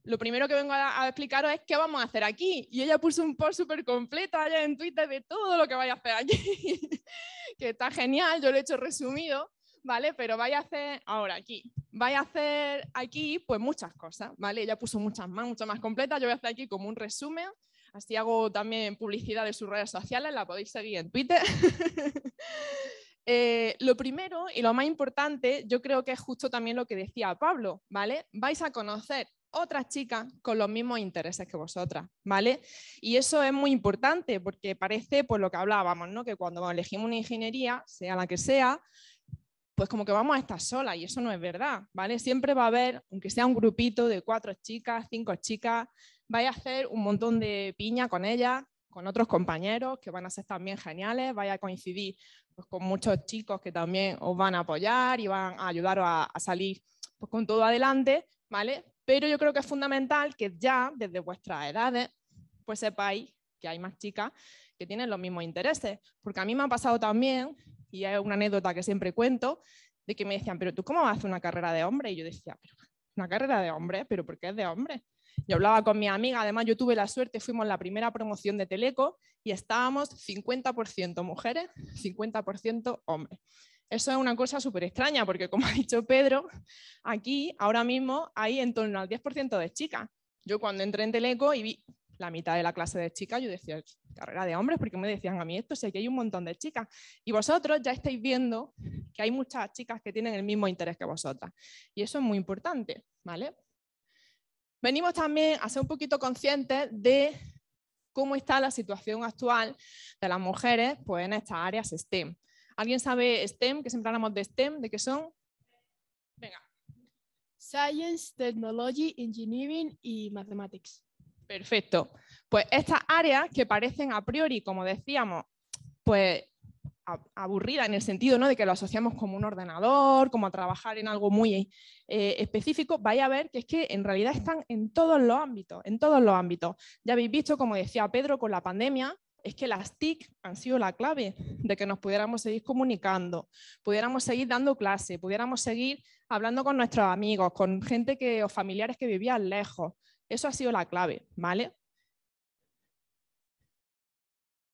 lo primero que vengo a, explicaros es qué vamos a hacer aquí. Y ella puso un post súper completo allá en Twitter de todo lo que vais a hacer aquí, *laughs* que está genial, yo lo he hecho resumido, ¿vale? Pero vais a hacer ahora aquí, vais a hacer aquí pues muchas cosas, ¿vale? Ella puso muchas más, muchas más completas, yo voy a hacer aquí como un resumen, así hago también publicidad de sus redes sociales, la podéis seguir en Twitter. *laughs* Eh, lo primero y lo más importante, yo creo que es justo también lo que decía Pablo, ¿vale? Vais a conocer otras chicas con los mismos intereses que vosotras, ¿vale? Y eso es muy importante porque parece, pues lo que hablábamos, ¿no? Que cuando elegimos una ingeniería, sea la que sea, pues como que vamos a estar solas y eso no es verdad, ¿vale? Siempre va a haber, aunque sea un grupito de cuatro chicas, cinco chicas, vaya a hacer un montón de piña con ellas, con otros compañeros que van a ser también geniales, vaya a coincidir pues, con muchos chicos que también os van a apoyar y van a ayudaros a, salir pues, con todo adelante, ¿vale? Pero yo creo que es fundamental que ya desde vuestras edades, pues sepáis que hay más chicas que tienen los mismos intereses. Porque a mí me ha pasado también, y es una anécdota que siempre cuento, de que me decían, pero tú cómo vas a hacer una carrera de hombre? Y yo decía, pero una carrera de hombre, pero ¿por qué es de hombre? Yo hablaba con mi amiga, además yo tuve la suerte, fuimos la primera promoción de Teleco y estábamos 50% mujeres, 50% hombres. Eso es una cosa súper extraña porque, como *laughs* ha dicho Pedro, aquí ahora mismo hay en torno al 10% de chicas. Yo cuando entré en Teleco y vi la mitad de la clase de chicas, yo decía, carrera de hombres, porque me decían a mí esto, si aquí hay un montón de chicas. Y vosotros ya estáis viendo que hay muchas chicas que tienen el mismo interés que vosotras. Y eso es muy importante, ¿vale? Venimos también a ser un poquito conscientes de cómo está la situación actual de las mujeres pues, en estas áreas STEM. ¿Alguien sabe STEM? Que siempre hablamos de STEM, ¿de qué son? Venga. Science, Technology, Engineering y Mathematics. Perfecto. Pues estas áreas que parecen a priori, como decíamos, pues aburrida en el sentido ¿no? de que lo asociamos como un ordenador, como a trabajar en algo muy eh, específico, vaya a ver que es que en realidad están en todos los ámbitos, en todos los ámbitos. Ya habéis visto, como decía Pedro, con la pandemia, es que las TIC han sido la clave de que nos pudiéramos seguir comunicando, pudiéramos seguir dando clase, pudiéramos seguir hablando con nuestros amigos, con gente que, o familiares que vivían lejos. Eso ha sido la clave, ¿vale?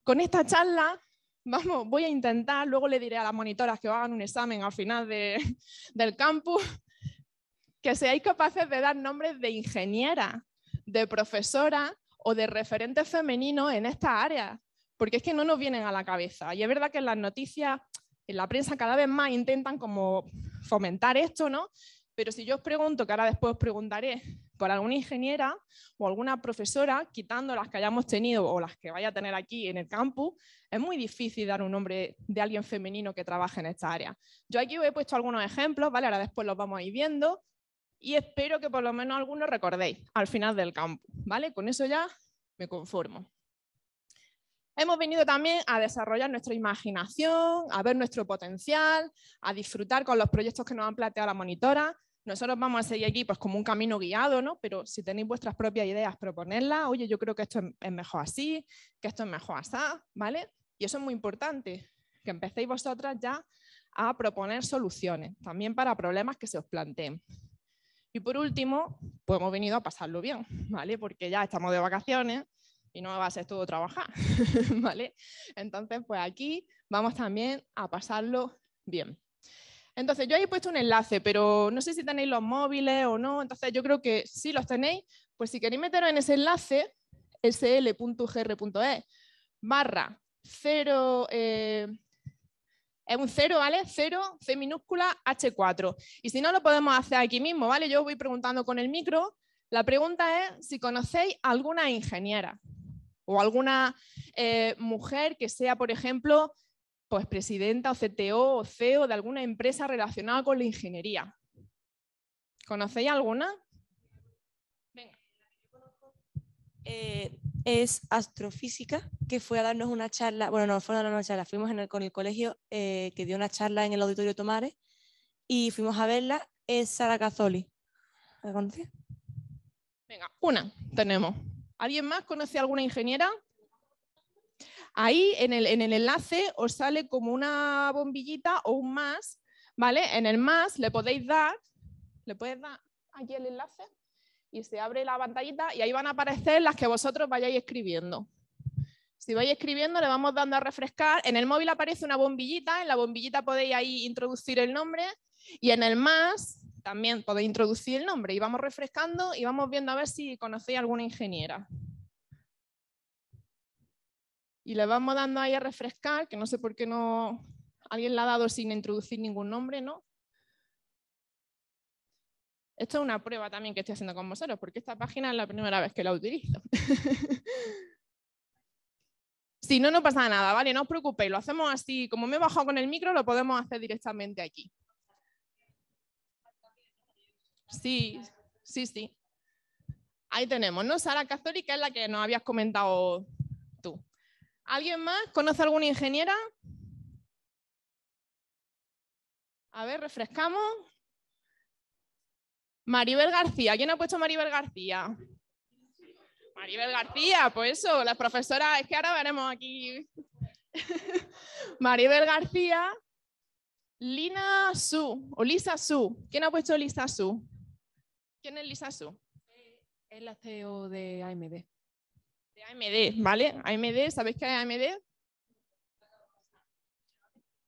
Con esta charla, vamos, voy a intentar, luego le diré a las monitoras que hagan un examen al final del campus, que seáis capaces de dar nombres de ingeniera, de profesora, o de referentes femeninos en esta área, porque es que no nos vienen a la cabeza. Y es verdad que en las noticias, en la prensa cada vez más intentan como fomentar esto, ¿no? Pero si yo os pregunto, que ahora después os preguntaré por alguna ingeniera o alguna profesora, quitando las que hayamos tenido o las que vaya a tener aquí en el campus, es muy difícil dar un nombre de alguien femenino que trabaje en esta área. Yo aquí os he puesto algunos ejemplos, ¿vale? Ahora después los vamos a ir viendo, y espero que por lo menos algunos recordéis al final del campo, ¿vale? Con eso ya me conformo. Hemos venido también a desarrollar nuestra imaginación, a ver nuestro potencial, a disfrutar con los proyectos que nos han planteado la monitora. Nosotros vamos a seguir aquí pues, como un camino guiado, ¿no? Pero si tenéis vuestras propias ideas, proponerlas. Oye, yo creo que esto es mejor así, que esto es mejor así, ¿vale? Y eso es muy importante, que empecéis vosotras ya a proponer soluciones, también para problemas que se os planteen. Y por último, pues hemos venido a pasarlo bien, ¿vale? Porque ya estamos de vacaciones y no va a ser todo trabajar, *laughs* ¿vale? Entonces, pues aquí vamos también a pasarlo bien. Entonces, yo ahí he puesto un enlace, pero no sé si tenéis los móviles o no, entonces yo creo que si los tenéis, pues si queréis meteros en ese enlace, sl.gr.es barra 0, es un cero, ¿vale? 0, C minúscula, H4. Y si no, lo podemos hacer aquí mismo, ¿vale? Yo voy preguntando con el micro. La pregunta es si conocéis alguna ingeniera o alguna eh, mujer que sea, por ejemplo, pues presidenta o CTO o CEO e de alguna empresa relacionada con la ingeniería. ¿Conocéis
alguna? Venga. Eh, es astrofísica, que fue a darnos una charla, bueno, no fue a darnos una charla, fuimos con el colegio eh, que dio una charla en el auditorio Tomares y fuimos a verla, es Sara Cazoli. ¿La Venga, una tenemos. ¿Alguien más conoce a alguna
ingeniera? Ahí en el, en el enlace os sale como una bombillita o un más, ¿vale? En el más le podéis dar, le puedes dar aquí el enlace, y se abre la pantallita y ahí van a aparecer las que vosotros vayáis escribiendo. Si vais escribiendo, le vamos dando a refrescar. En el móvil aparece una bombillita, en la bombillita podéis ahí introducir el nombre y en el más también podéis introducir el nombre y vamos refrescando y vamos viendo a ver si conocéis alguna ingeniera. Y le vamos dando ahí a refrescar, que no sé por qué no alguien la ha dado sin introducir ningún nombre, ¿no? Esto es una prueba también que estoy haciendo con vosotros, porque esta página es la primera vez que la utilizo. *laughs* si no, no pasa nada, ¿vale? No os preocupéis, lo hacemos así. Como me he bajado con el micro, lo podemos hacer directamente aquí. Sí, sí, sí. Ahí tenemos, ¿no? Sara Cazori, que es la que nos habías comentado tú. ¿Alguien más? ¿Conoce alguna ingeniera? A ver, refrescamos. Maribel García, ¿quién ha puesto Maribel García? Maribel García, pues eso, las profesoras, es que ahora veremos aquí. *laughs* Maribel García, Lina Su, o Lisa Su. ¿Quién ha puesto Lisa Su? ¿Quién es Lisa Su? Es la CEO de AMD. De AMD, ¿vale? AMD, ¿sabéis qué es AMD?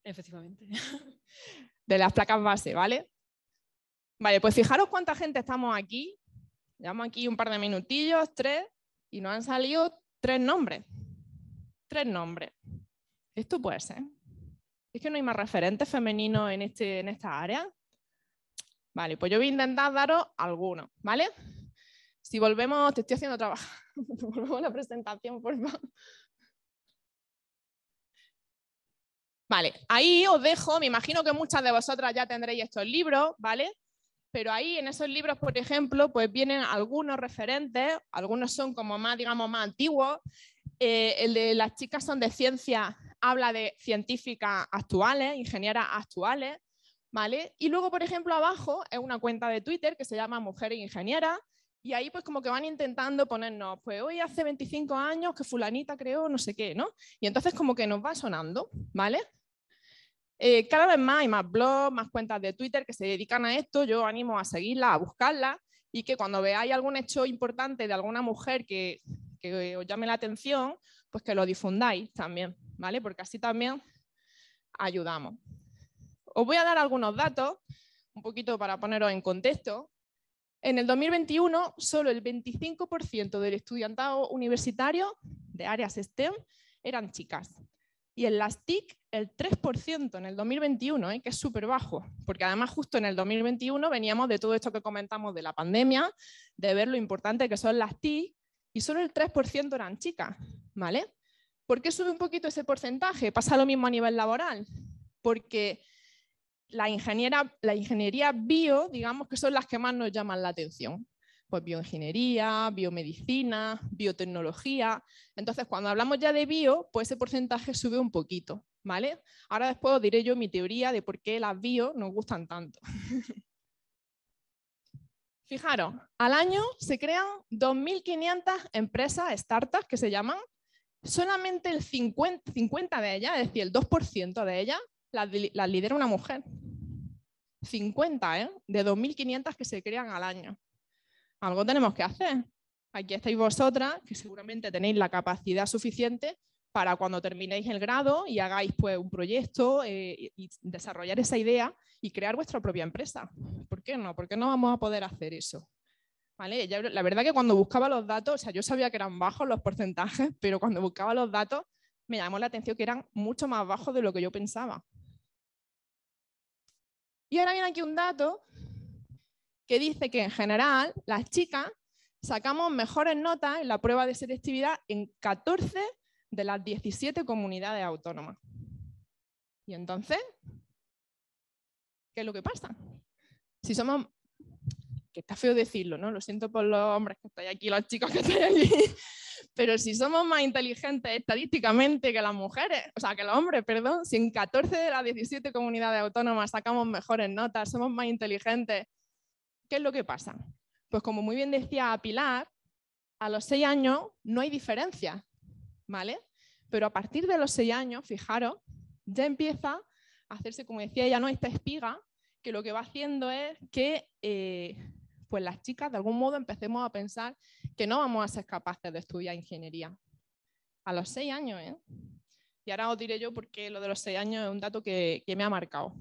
Efectivamente.
De las placas base, ¿vale? Vale, pues fijaros cuánta gente estamos aquí. Llevamos aquí un par de minutillos, tres, y nos han salido tres nombres. Tres nombres. Esto puede ser. Es que no hay más referentes femeninos en, este, en esta área. Vale, pues yo voy a intentar daros algunos, ¿vale? Si volvemos, te estoy haciendo trabajo. *laughs* volvemos la presentación, por favor. Vale, ahí os dejo, me imagino que muchas de vosotras ya tendréis estos libros, ¿vale? Pero ahí en esos libros, por ejemplo, pues vienen algunos referentes, algunos son como más, digamos, más antiguos. Eh, el de las chicas son de ciencia, habla de científicas actuales, ingenieras actuales, ¿vale? Y luego, por ejemplo, abajo es una cuenta de Twitter que se llama Mujeres Ingenieras, y ahí pues como que van intentando ponernos, pues hoy hace 25 años que fulanita creó no sé qué, ¿no? Y entonces como que nos va sonando, ¿vale? Eh, cada vez más hay más blogs, más cuentas de Twitter que se dedican a esto. Yo animo a seguirla, a buscarla y que cuando veáis algún hecho importante de alguna mujer que, que os llame la atención, pues que lo difundáis también, ¿vale? Porque así también ayudamos. Os voy a dar algunos datos, un poquito para poneros en contexto. En el 2021, solo el 25% del estudiantado universitario de áreas STEM eran chicas. Y en las TIC, el 3% en el 2021, ¿eh? que es súper bajo, porque además justo en el 2021 veníamos de todo esto que comentamos de la pandemia, de ver lo importante que son las TIC, y solo el 3% eran chicas, ¿vale? ¿Por qué sube un poquito ese porcentaje? Pasa lo mismo a nivel laboral, porque la, ingeniera, la ingeniería bio, digamos que son las que más nos llaman la atención pues bioingeniería, biomedicina, biotecnología. Entonces, cuando hablamos ya de bio, pues ese porcentaje sube un poquito, ¿vale? Ahora después os diré yo mi teoría de por qué las bio nos gustan tanto. *laughs* Fijaros, al año se crean 2.500 empresas, startups que se llaman, solamente el 50, 50 de ellas, es decir, el 2% de ellas, las, las lidera una mujer. 50, ¿eh? De 2.500 que se crean al año algo tenemos que hacer. Aquí estáis vosotras, que seguramente tenéis la capacidad suficiente para cuando terminéis el grado y hagáis pues, un proyecto eh, y desarrollar esa idea y crear vuestra propia empresa. ¿Por qué no? ¿Por qué no vamos a poder hacer eso? ¿Vale? la verdad que cuando buscaba los datos, o sea, yo sabía que eran bajos los porcentajes, *laughs* pero cuando buscaba los datos me llamó la atención que eran mucho más bajos de lo que yo pensaba. Y ahora viene aquí un dato que dice que en general las chicas sacamos mejores notas en la prueba de selectividad en 14 de las 17 comunidades autónomas. Y entonces, ¿qué es lo que pasa? Si somos, que está feo decirlo, ¿no? Lo siento por los hombres que estoy aquí, los chicos que estáis allí, *laughs* pero si somos más inteligentes estadísticamente que las mujeres, o sea, que los hombres, perdón, si en 14 de las 17 comunidades autónomas sacamos mejores notas, somos más inteligentes ¿Qué es lo que pasa? Pues como muy bien decía Pilar, a los seis años no hay diferencia, ¿vale? Pero a partir de los seis años, fijaros, ya empieza a hacerse, como decía ella, ¿no? esta espiga, que lo que va haciendo es que eh, pues las chicas de algún modo empecemos a pensar que no vamos a ser capaces de estudiar ingeniería. A los seis años, ¿eh? Y ahora os diré yo porque lo de los seis años es un dato que me ha marcado.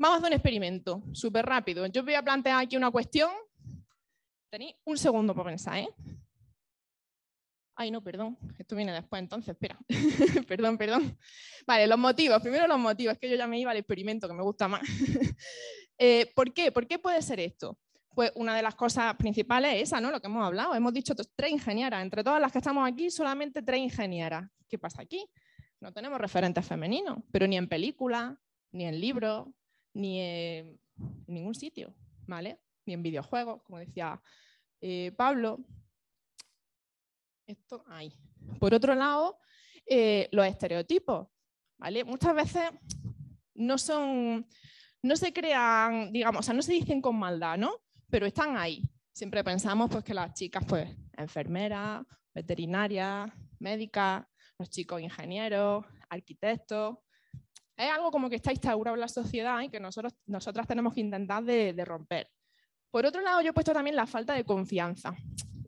Vamos a hacer un experimento súper rápido. Yo voy a plantear aquí una cuestión. Tenéis un segundo para pensar, ¿eh? Ay, no, perdón. Esto viene después, entonces, espera. *laughs* perdón, perdón. Vale, los motivos. Primero los motivos, es que yo ya me iba al experimento, que me gusta más. *laughs* Eh, ¿Por qué? ¿Por qué puede ser esto? Pues una de las cosas principales es esa, ¿no? Lo que hemos hablado. Hemos dicho tres ingenieras. Entre todas las que estamos aquí, solamente tres ingenieras. ¿Qué pasa aquí? No tenemos referentes femeninos, pero ni en películas, ni en libros, ni en, ningún sitio, ¿vale? Ni en videojuegos, como decía eh, Pablo. Esto, Por otro lado, eh, los estereotipos, ¿vale? Muchas veces no son, no se crean, digamos, o sea, no se dicen con maldad, ¿no? Pero están ahí. Siempre pensamos pues, que las chicas, pues, enfermeras, veterinarias, médicas, los chicos ingenieros, arquitectos, es algo como que está instaurado en la sociedad y que nosotros, nosotras tenemos que intentar de, romper. Por otro lado, yo he puesto también la falta de confianza.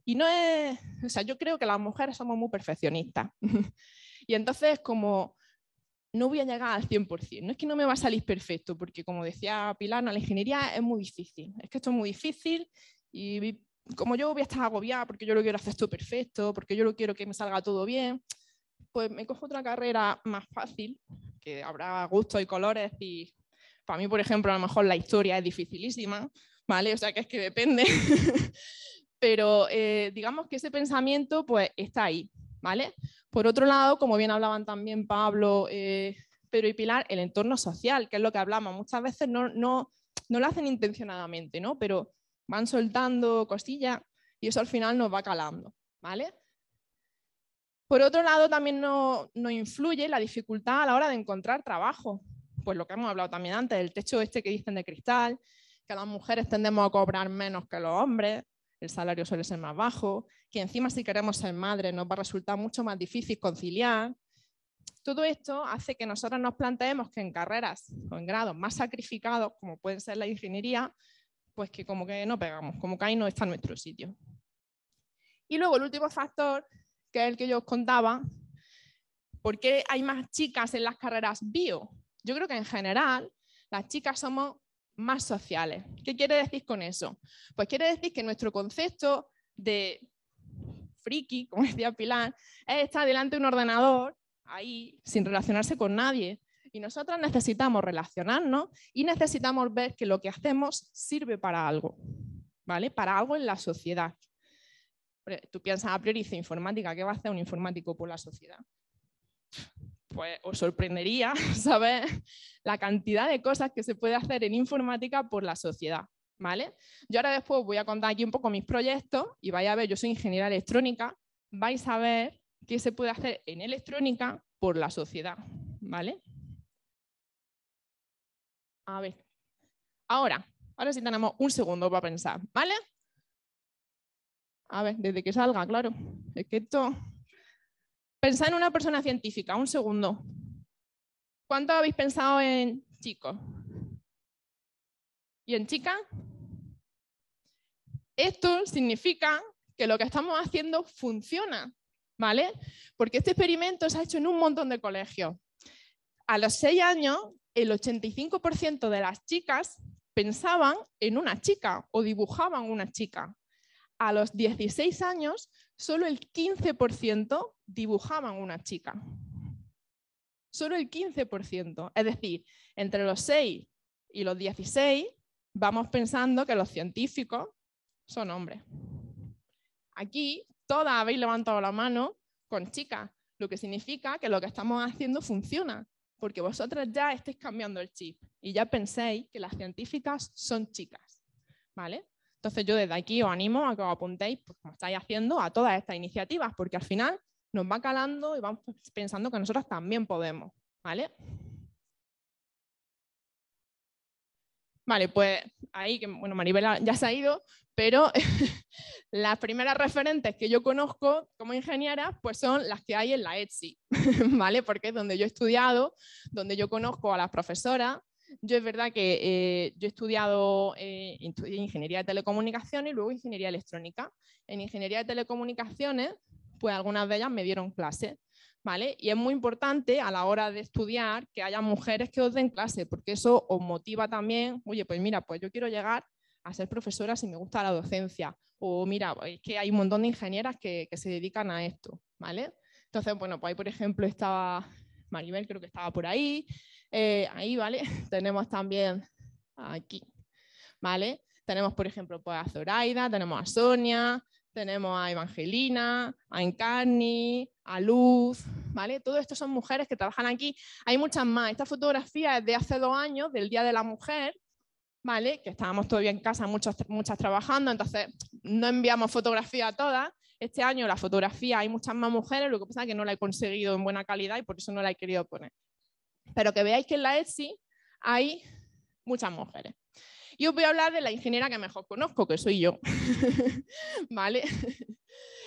Y no es, o sea, yo creo que las mujeres somos muy perfeccionistas. *laughs* y entonces, como no voy a llegar al 100%, no es que no me va a salir perfecto, porque como decía Pilar, la ingeniería es muy difícil, es que esto es muy difícil y como yo voy a estar agobiada porque yo lo quiero hacer esto perfecto, porque yo lo quiero que me salga todo bien, pues me cojo otra carrera más fácil, que habrá gustos y colores y para mí, por ejemplo, a lo mejor la historia es dificilísima, ¿vale? O sea que es que depende, *laughs* pero eh, digamos que ese pensamiento pues está ahí, ¿vale? Por otro lado, como bien hablaban también Pablo, eh, Pedro y Pilar, el entorno social, que es lo que hablamos, muchas veces no, no, no lo hacen intencionadamente, ¿no? Pero van soltando costillas y eso al final nos va calando, ¿vale? Por otro lado, también nos influye la dificultad a la hora de encontrar trabajo. Pues lo que hemos hablado también antes, el techo este que dicen de cristal, que las mujeres tendemos a cobrar menos que los hombres, el salario suele ser más bajo, que encima si queremos ser madres nos va a resultar mucho más difícil conciliar. Todo esto hace que nosotros nos planteemos que en carreras o en grados más sacrificados, como pueden ser la ingeniería, pues que como que no pegamos, como que ahí no está nuestro sitio. Y luego el último factor que es el que yo os contaba, ¿por qué hay más chicas en las carreras bio? Yo creo que en general las chicas somos más sociales. ¿Qué quiere decir con eso? Pues quiere decir que nuestro concepto de friki, *laughs* como decía Pilar, es estar delante de un ordenador ahí sin relacionarse con nadie. Y nosotras necesitamos relacionarnos y necesitamos ver que lo que hacemos sirve para algo, ¿vale? Para algo en la sociedad. Tú piensas a ah, priori, informática, ¿qué va a hacer un informático por la sociedad? Pues os sorprendería *laughs* saber la cantidad de cosas que se puede hacer en informática por la sociedad. ¿Vale? Yo ahora después voy a contar aquí un poco mis proyectos y vais a ver, yo soy ingeniera electrónica, vais a ver qué se puede hacer en electrónica por la sociedad, ¿vale? A ver, ahora, ahora sí tenemos un segundo para pensar, ¿vale? A ver, desde que salga, claro. Es que esto... Pensad en una persona científica, un segundo. ¿Cuánto habéis pensado en chicos? ¿Y en chicas? Esto significa que lo que estamos haciendo funciona, ¿vale? Porque este experimento se ha hecho en un montón de colegios. A los seis años, el 85% de las chicas pensaban en una chica o dibujaban una chica a los 16 años, solo el 15% dibujaban una chica. Solo el 15%. Es decir, entre los 6 y los 16 vamos pensando que los científicos son hombres. Aquí todas habéis levantado la mano con chicas, lo que significa que lo que estamos haciendo funciona, porque vosotras ya estáis cambiando el chip y ya penséis que las científicas son chicas, ¿vale? Entonces yo desde aquí os animo a que os apuntéis, pues, como estáis haciendo, a todas estas iniciativas, porque al final nos va calando y vamos pensando que nosotros también podemos, ¿vale? Vale, pues ahí, que, bueno, Maribela ya se ha ido, pero *laughs* las primeras referentes que yo conozco como ingeniera, pues son las que hay en la ETSI, *laughs* ¿vale? Porque es donde yo he estudiado, donde yo conozco a las profesoras, yo es verdad que eh, yo he estudiado eh, ingeniería de telecomunicaciones y luego ingeniería electrónica. En ingeniería de telecomunicaciones, pues algunas de ellas me dieron clases. ¿Vale? Y es muy importante a la hora de estudiar que haya mujeres que os den clase, porque eso os motiva también, oye, pues mira, pues yo quiero llegar a ser profesora si me gusta la docencia, o mira, es que hay un montón de ingenieras que, que se dedican a esto, ¿vale? Entonces, bueno, pues ahí, por ejemplo, estaba Maribel, creo que estaba por ahí, eh, ahí, ¿vale? *laughs* tenemos también aquí, ¿vale? Tenemos, por ejemplo, pues, a Zoraida, tenemos a Sonia, tenemos a Evangelina, a Encarni, a Luz, ¿vale? Todo esto son mujeres que trabajan aquí. Hay muchas más. Esta fotografía es de hace dos años, del Día de la Mujer, ¿vale? Que estábamos todavía en casa, muchas, muchas trabajando, entonces no enviamos fotografía a todas. Este año la fotografía hay muchas más mujeres, lo que pasa es que no la he conseguido en buena calidad y por eso no la he querido poner pero que veáis que en la Etsy hay muchas mujeres. Y os voy a hablar de la ingeniera que mejor conozco, que soy yo. *laughs* ¿Vale? *laughs*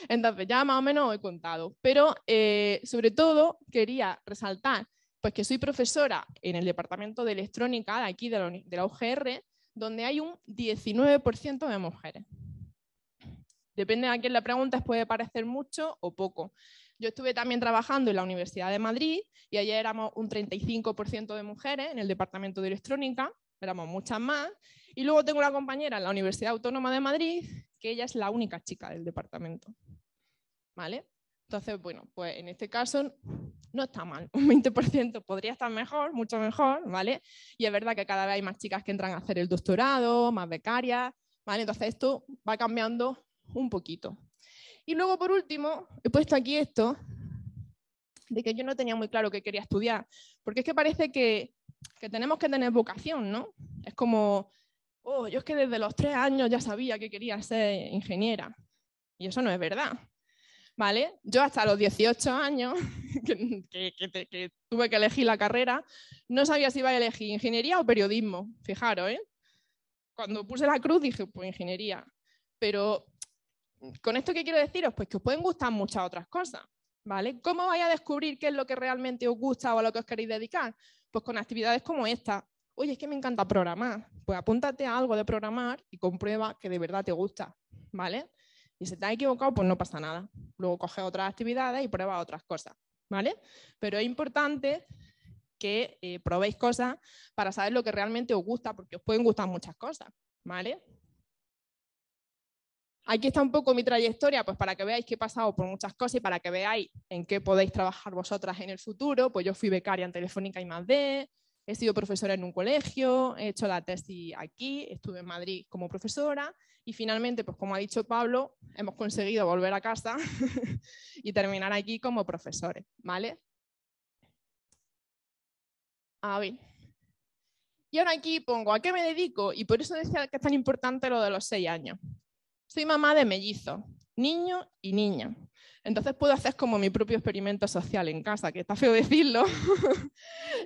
Entonces, ya más o menos os he contado. Pero eh, sobre todo quería resaltar pues, que soy profesora en el departamento de electrónica de aquí de la, UGR, donde hay un 19% de mujeres. Depende de a quién la preguntas, puede parecer mucho o poco. Yo estuve también trabajando en la Universidad de Madrid y allí éramos un 35% de mujeres en el departamento de electrónica, éramos muchas más. Y luego tengo una compañera en la Universidad Autónoma de Madrid, que ella es la única chica del departamento. ¿Vale? Entonces, bueno, pues en este caso no está mal, un 20% podría estar mejor, mucho mejor, ¿vale? Y es verdad que cada vez hay más chicas que entran a hacer el doctorado, más becarias, ¿vale? Entonces esto va cambiando un poquito, y luego, por último, he puesto aquí esto, de que yo no tenía muy claro qué quería estudiar, porque es que parece que, tenemos que tener vocación, ¿no? Es como, oh, yo es que desde los tres años ya sabía que quería ser ingeniera, y eso no es verdad. ¿Vale? Yo hasta los 18 años,
*laughs* que
tuve que elegir la carrera, no sabía si iba a elegir ingeniería o periodismo, fijaros, ¿eh? Cuando puse la cruz dije, pues ingeniería, pero ¿Con esto qué quiero deciros? Pues que os pueden gustar muchas otras cosas, ¿vale? ¿Cómo vais a descubrir qué es lo que realmente os gusta o a lo que os queréis dedicar? Pues con actividades como esta. Oye, es que me encanta programar. Pues apúntate a algo de programar y comprueba que de verdad te gusta, ¿vale? Y si te has equivocado, pues no pasa nada. Luego coge otras actividades y prueba otras cosas, ¿vale? Pero es importante que eh, probéis cosas para saber lo que realmente os gusta, porque os pueden gustar muchas cosas, ¿vale? Aquí está un poco mi trayectoria, pues para que veáis que he pasado por muchas cosas y para que veáis en qué podéis trabajar vosotras en el futuro, pues yo fui becaria en Telefónica y más D, he sido profesora en un colegio, he hecho la tesis aquí, estuve en Madrid como profesora y finalmente, pues como ha dicho Pablo, hemos conseguido volver a casa *laughs* y terminar aquí como profesores, ¿vale? A Y ahora aquí pongo a qué me dedico y por eso decía que es tan importante lo de los seis años. Soy mamá de mellizo, niño y niña. Entonces puedo hacer como mi propio experimento social en casa, que está feo decirlo, *laughs*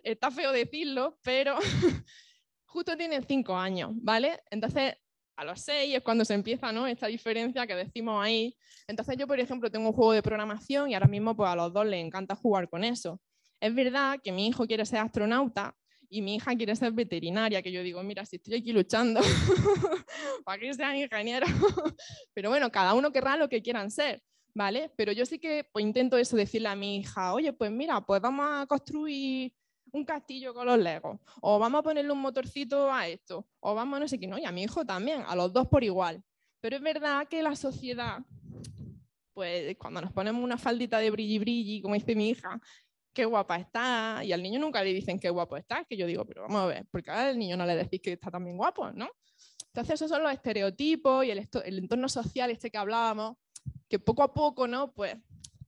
está feo decirlo, pero *laughs* justo tienen cinco años, ¿vale? Entonces a los seis es cuando se empieza ¿no? esta diferencia que decimos ahí. Entonces yo, por ejemplo, tengo un juego de programación y ahora mismo pues, a los dos les encanta jugar con eso. Es verdad que mi hijo quiere ser astronauta, y mi hija quiere ser veterinaria, que yo digo, mira, si estoy aquí luchando *laughs* para que sean ingenieros, *laughs* pero bueno, cada uno querrá lo que quieran ser. ¿Vale? Pero yo sí que pues, intento eso, decirle a mi hija, oye, pues mira, pues vamos a construir un castillo con los legos, o vamos a ponerle un motorcito a esto, o vamos a no sé qué, no, y a mi hijo también, a los dos por igual. Pero es verdad que la sociedad, pues cuando nos ponemos una faldita de brilli brilli, como dice mi hija, qué guapa está, y al niño nunca le dicen qué guapo está, que yo digo, pero vamos a ver, porque al niño no le decís que está también guapo, ¿no? Entonces esos son los estereotipos y el, entorno social este que hablábamos, que poco a poco, ¿no? Pues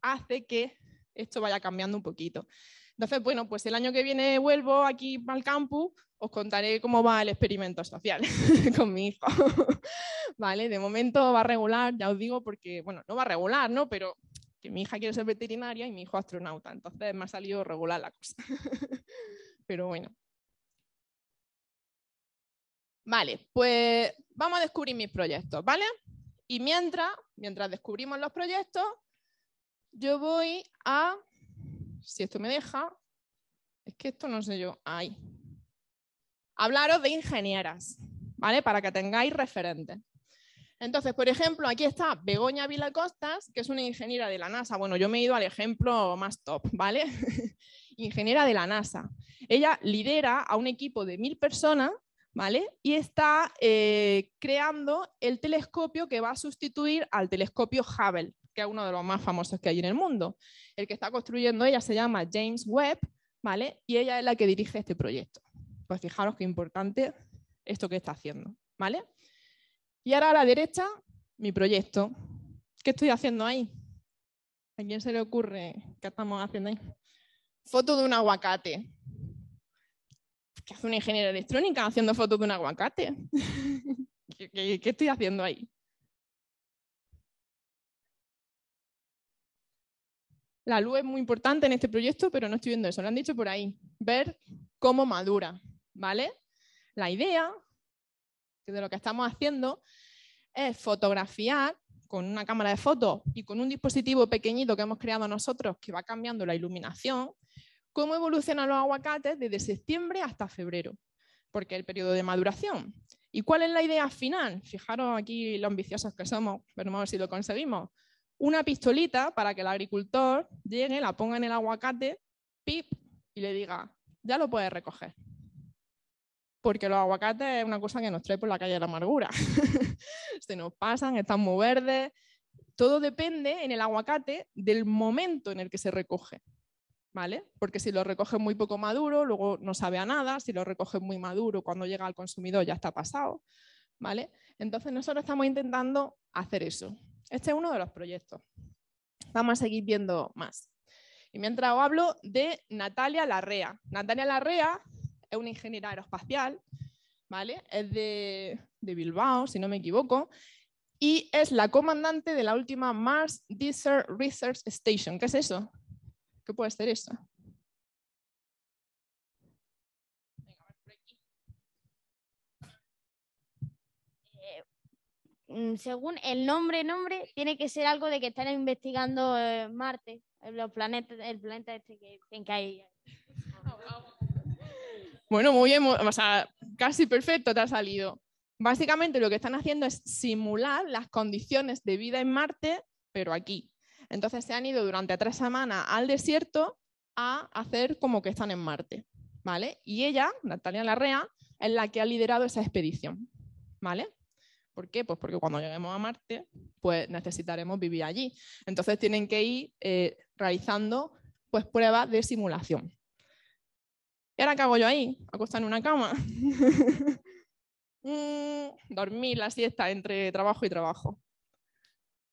hace que esto vaya cambiando un poquito. Entonces, bueno, pues el año que viene vuelvo aquí al campus, os contaré cómo va el experimento social *laughs* con mi hijo. *laughs* vale, de momento va a regular, ya os digo, porque, bueno, no va a regular, ¿no? Pero que mi hija quiere ser veterinaria y mi hijo astronauta. Entonces me ha salido regular la cosa. *laughs* Pero bueno. Vale, pues vamos a descubrir mis proyectos, ¿vale? Y mientras, mientras descubrimos los proyectos, yo voy a, si esto me deja, es que esto no sé yo, ahí. Hablaros de ingenieras, ¿vale? Para que tengáis referentes. Entonces, por ejemplo, aquí está Begoña Vilacostas, que es una ingeniera de la NASA. Bueno, yo me he ido al ejemplo más top, ¿vale? *laughs* ingeniera de la NASA. Ella lidera a un equipo de mil personas, ¿vale? Y está eh, creando el telescopio que va a sustituir al telescopio Hubble, que es uno de los más famosos que hay en el mundo. El que está construyendo ella se llama James Webb, ¿vale? Y ella es la que dirige este proyecto. Pues fijaros qué importante esto que está haciendo, ¿vale? Y ahora a la derecha, mi proyecto. ¿Qué estoy haciendo ahí? ¿A quién se le ocurre qué estamos haciendo ahí? Foto de un aguacate. ¿Qué hace una ingeniera electrónica haciendo fotos de un aguacate? *laughs* ¿Qué, qué estoy haciendo ahí? La luz es muy importante en este proyecto, pero no estoy viendo eso. Lo han dicho por ahí. Ver cómo madura, ¿vale? La idea de lo que estamos haciendo es fotografiar con una cámara de fotos y con un dispositivo pequeñito que hemos creado nosotros que va cambiando la iluminación, cómo evolucionan los aguacates desde septiembre hasta febrero, porque es el periodo de maduración. ¿Y cuál es la idea final? Fijaros aquí lo ambiciosos que somos, pero vamos a ver si lo conseguimos. Una pistolita para que el agricultor llegue, la ponga en el aguacate, pip, y le diga, ya lo puedes recoger porque los aguacates es una cosa que nos trae por la calle de la amargura. *laughs* Se nos pasan, están muy verdes. Todo depende en el aguacate del momento en el que se recoge. ¿Vale? Porque si lo recoge muy poco maduro, luego no sabe a nada. Si lo recoge muy maduro, cuando llega al consumidor ya está pasado. ¿Vale? Entonces nosotros estamos intentando hacer eso. Este es uno de los proyectos. Vamos a seguir viendo más. Y mientras hablo de Natalia Larrea. Natalia Larrea es una ingeniera aeroespacial, ¿vale? Es de, Bilbao, si no me equivoco, y es la comandante de la última Mars Desert Research Station. ¿Qué es eso? ¿Qué puede ser eso?
Eh, mm, según el nombre, nombre, tiene que ser algo de que están investigando eh, Marte, el planeta este que, hay. *laughs* Ah,
bueno, muy bien, o sea, casi perfecto te ha salido. Básicamente lo que están haciendo es simular las condiciones de vida en Marte, pero aquí. Entonces se han ido durante tres semanas al desierto a hacer como que están en Marte, ¿vale? Y ella, Natalia Larrea, es la que ha liderado esa expedición, ¿vale? ¿Por qué? Pues porque cuando lleguemos a Marte, pues necesitaremos vivir allí. Entonces tienen que ir eh, realizando pues pruebas de simulación. Y ahora, ¿qué hago yo ahí? Acostar en una cama. *laughs* Mm, dormir la siesta entre trabajo y trabajo.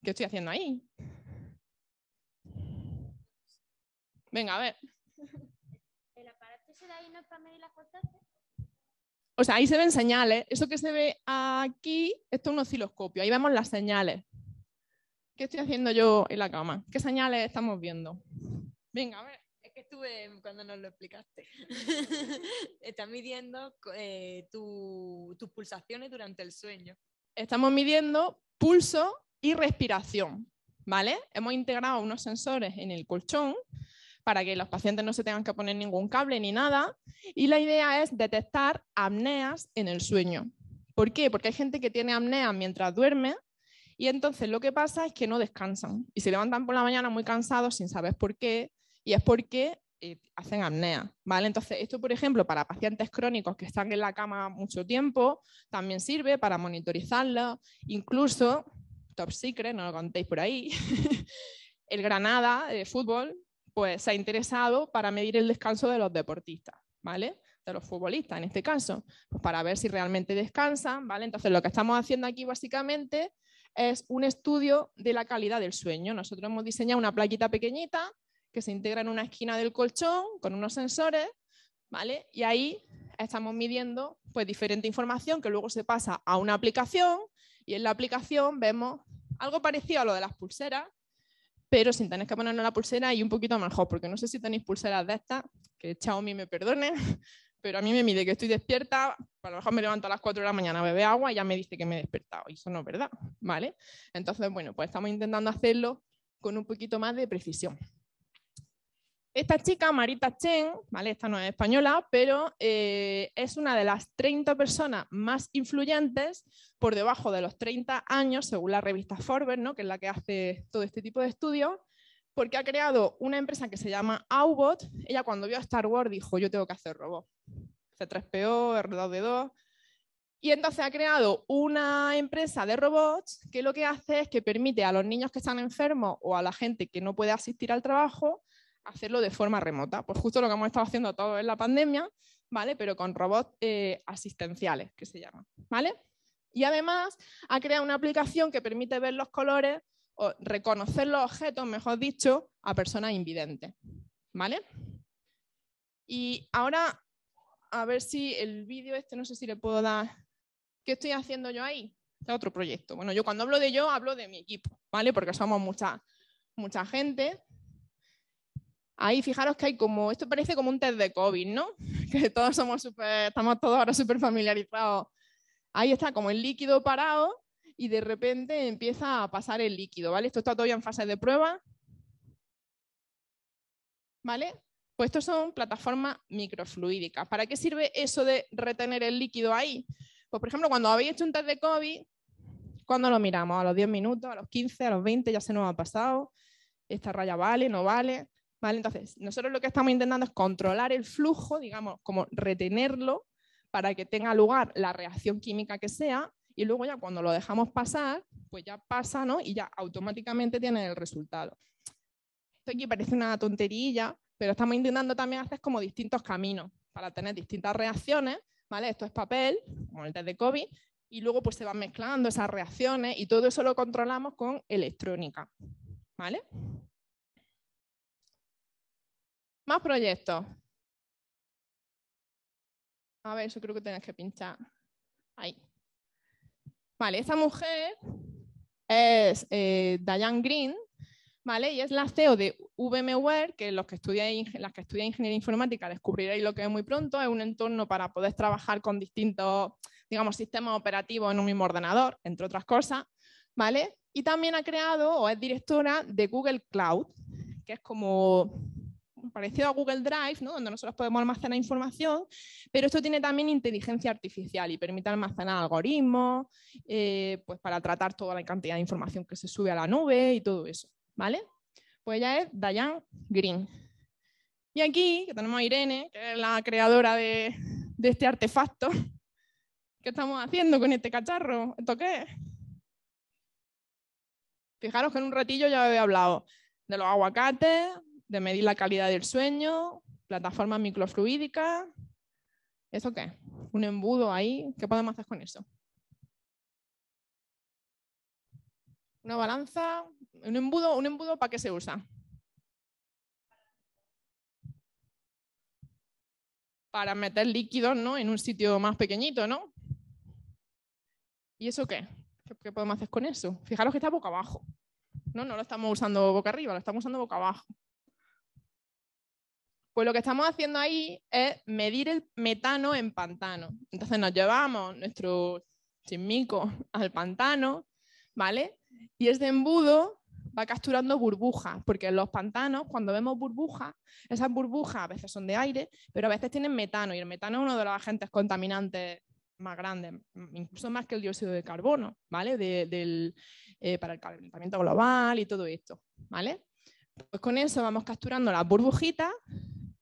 ¿Qué estoy haciendo ahí? Venga, a ver. *laughs* ¿El
aparato se ahí no para medir las
O sea, ahí se ven señales. Eso que se ve aquí, esto es un osciloscopio. Ahí vemos las señales. ¿Qué estoy haciendo yo en la cama? ¿Qué señales estamos viendo? Venga, a
ver cuando nos lo explicaste. *laughs* Estás midiendo eh, tus pulsaciones durante el sueño.
Estamos midiendo pulso y respiración, ¿vale? Hemos integrado unos sensores en el colchón para que los pacientes no se tengan que poner ningún cable ni nada. Y la idea es detectar apneas en el sueño. ¿Por qué? Porque hay gente que tiene apneas mientras duerme y entonces lo que pasa es que no descansan y se levantan por la mañana muy cansados sin saber por qué. Y es porque hacen apnea, ¿vale? Entonces, esto, por ejemplo, para pacientes crónicos que están en la cama mucho tiempo, también sirve para monitorizarla, incluso, top secret, no lo contéis por ahí, *laughs* el Granada de eh, fútbol, pues se ha interesado para medir el descanso de los deportistas, ¿vale? de los futbolistas en este caso, pues, para ver si realmente descansan, ¿vale? Entonces lo que estamos haciendo aquí básicamente es un estudio de la calidad del sueño. Nosotros hemos diseñado una plaquita pequeñita que se integra en una esquina del colchón con unos sensores, ¿vale? Y ahí estamos midiendo pues, diferente información que luego se pasa a una aplicación y en la aplicación vemos algo parecido a lo de las pulseras, pero sin tener que ponernos la pulsera y un poquito mejor, porque no sé si tenéis pulseras de estas, que Xiaomi me perdone, *laughs* pero a mí me mide que estoy despierta, a lo mejor me levanto a las 4 de la mañana, bebé agua y ya me dice que me he despertado, y eso no es verdad, ¿vale? Entonces, bueno, pues estamos intentando hacerlo con un poquito más de precisión. Esta chica, Marita Chen, ¿vale? esta no es española, pero eh, es una de las 30 personas más influyentes por debajo de los 30 años, según la revista Forbes, ¿no? que es la que hace todo este tipo de estudios, porque ha creado una empresa que se llama Aubot. Ella cuando vio a Star Wars dijo, yo tengo que hacer robots. C3PO, R2D2. Y entonces ha creado una empresa de robots que lo que hace es que permite a los niños que están enfermos o a la gente que no puede asistir al trabajo hacerlo de forma remota. Pues justo lo que hemos estado haciendo todo en la pandemia, ¿vale? Pero con robots eh, asistenciales, que se llaman, ¿vale? Y además ha creado una aplicación que permite ver los colores o reconocer los objetos, mejor dicho, a personas invidentes, ¿vale? Y ahora, a ver si el vídeo este, no sé si le puedo dar... ¿Qué estoy haciendo yo ahí? es otro proyecto. Bueno, yo cuando hablo de yo, hablo de mi equipo, ¿vale? Porque somos mucha gente Ahí fijaros que hay como, esto parece como un test de COVID, ¿no? *laughs* Que todos somos súper, estamos todos ahora súper familiarizados. Ahí está como el líquido parado y de repente empieza a pasar el líquido, ¿vale? Esto está todavía en fase de prueba. ¿Vale? Pues esto son plataformas microfluídicas. ¿Para qué sirve eso de retener el líquido ahí? Pues por ejemplo, cuando habéis hecho un test de COVID, ¿cuándo lo miramos? ¿A los 10 minutos? ¿A los 15? ¿A los 20? Ya se nos ha pasado. ¿Esta raya vale? ¿No vale? ¿Vale? Entonces, nosotros lo que estamos intentando es controlar el flujo, digamos, como retenerlo para que tenga lugar la reacción química que sea y luego ya cuando lo dejamos pasar, pues ya pasa, ¿no? Y ya automáticamente tiene el resultado. Esto aquí parece una tonterilla, pero estamos intentando también hacer como distintos caminos para tener distintas reacciones, ¿vale? Esto es papel, como el test de COVID, y luego pues se van mezclando esas reacciones y todo eso lo controlamos con electrónica, ¿vale? Más proyectos. A ver, yo creo que tenés que pinchar. Ahí. Vale, esta mujer es eh, Diane Green, ¿vale? Y es la CEO de VMware, que los que estudiáis, las que estudian ingeniería informática descubriréis lo que es muy pronto, es un entorno para poder trabajar con distintos, digamos, sistemas operativos en un mismo ordenador, entre otras cosas, ¿vale? Y también ha creado o es directora de Google Cloud, que es como parecido a Google Drive, donde nosotros podemos almacenar información, pero esto tiene también inteligencia artificial y permite almacenar algoritmos eh, pues para tratar toda la cantidad de información que se sube a la nube y todo eso. ¿vale? Pues ya es Dayan Green. Y aquí tenemos a Irene, que es la creadora de, este artefacto. *laughs* ¿Qué estamos haciendo con este cacharro? ¿Esto qué es? Fijaros que en un ratillo ya había hablado de los aguacates, de medir la calidad del sueño, plataforma microfluídica. ¿Eso qué? Un embudo ahí. ¿Qué podemos hacer con eso? Una balanza, un embudo, un embudo ¿para qué se usa? Para meter líquidos en un sitio más pequeñito, ¿no? ¿Y eso qué? qué? ¿Qué podemos hacer con eso? Fijaros que está boca abajo. No, no lo estamos usando boca arriba, lo estamos usando boca abajo. Pues lo que estamos haciendo ahí es medir el metano en pantano. Entonces nos llevamos nuestro chismico *laughs* al pantano, ¿vale? Y ese embudo va capturando burbujas, porque en los pantanos, cuando vemos burbujas, esas burbujas a veces son de aire, pero a veces tienen metano, y el metano es uno de los agentes contaminantes más grandes, incluso más que el dióxido de carbono, ¿vale? Eh, para el calentamiento global y todo esto, ¿vale? Pues con eso vamos capturando las burbujitas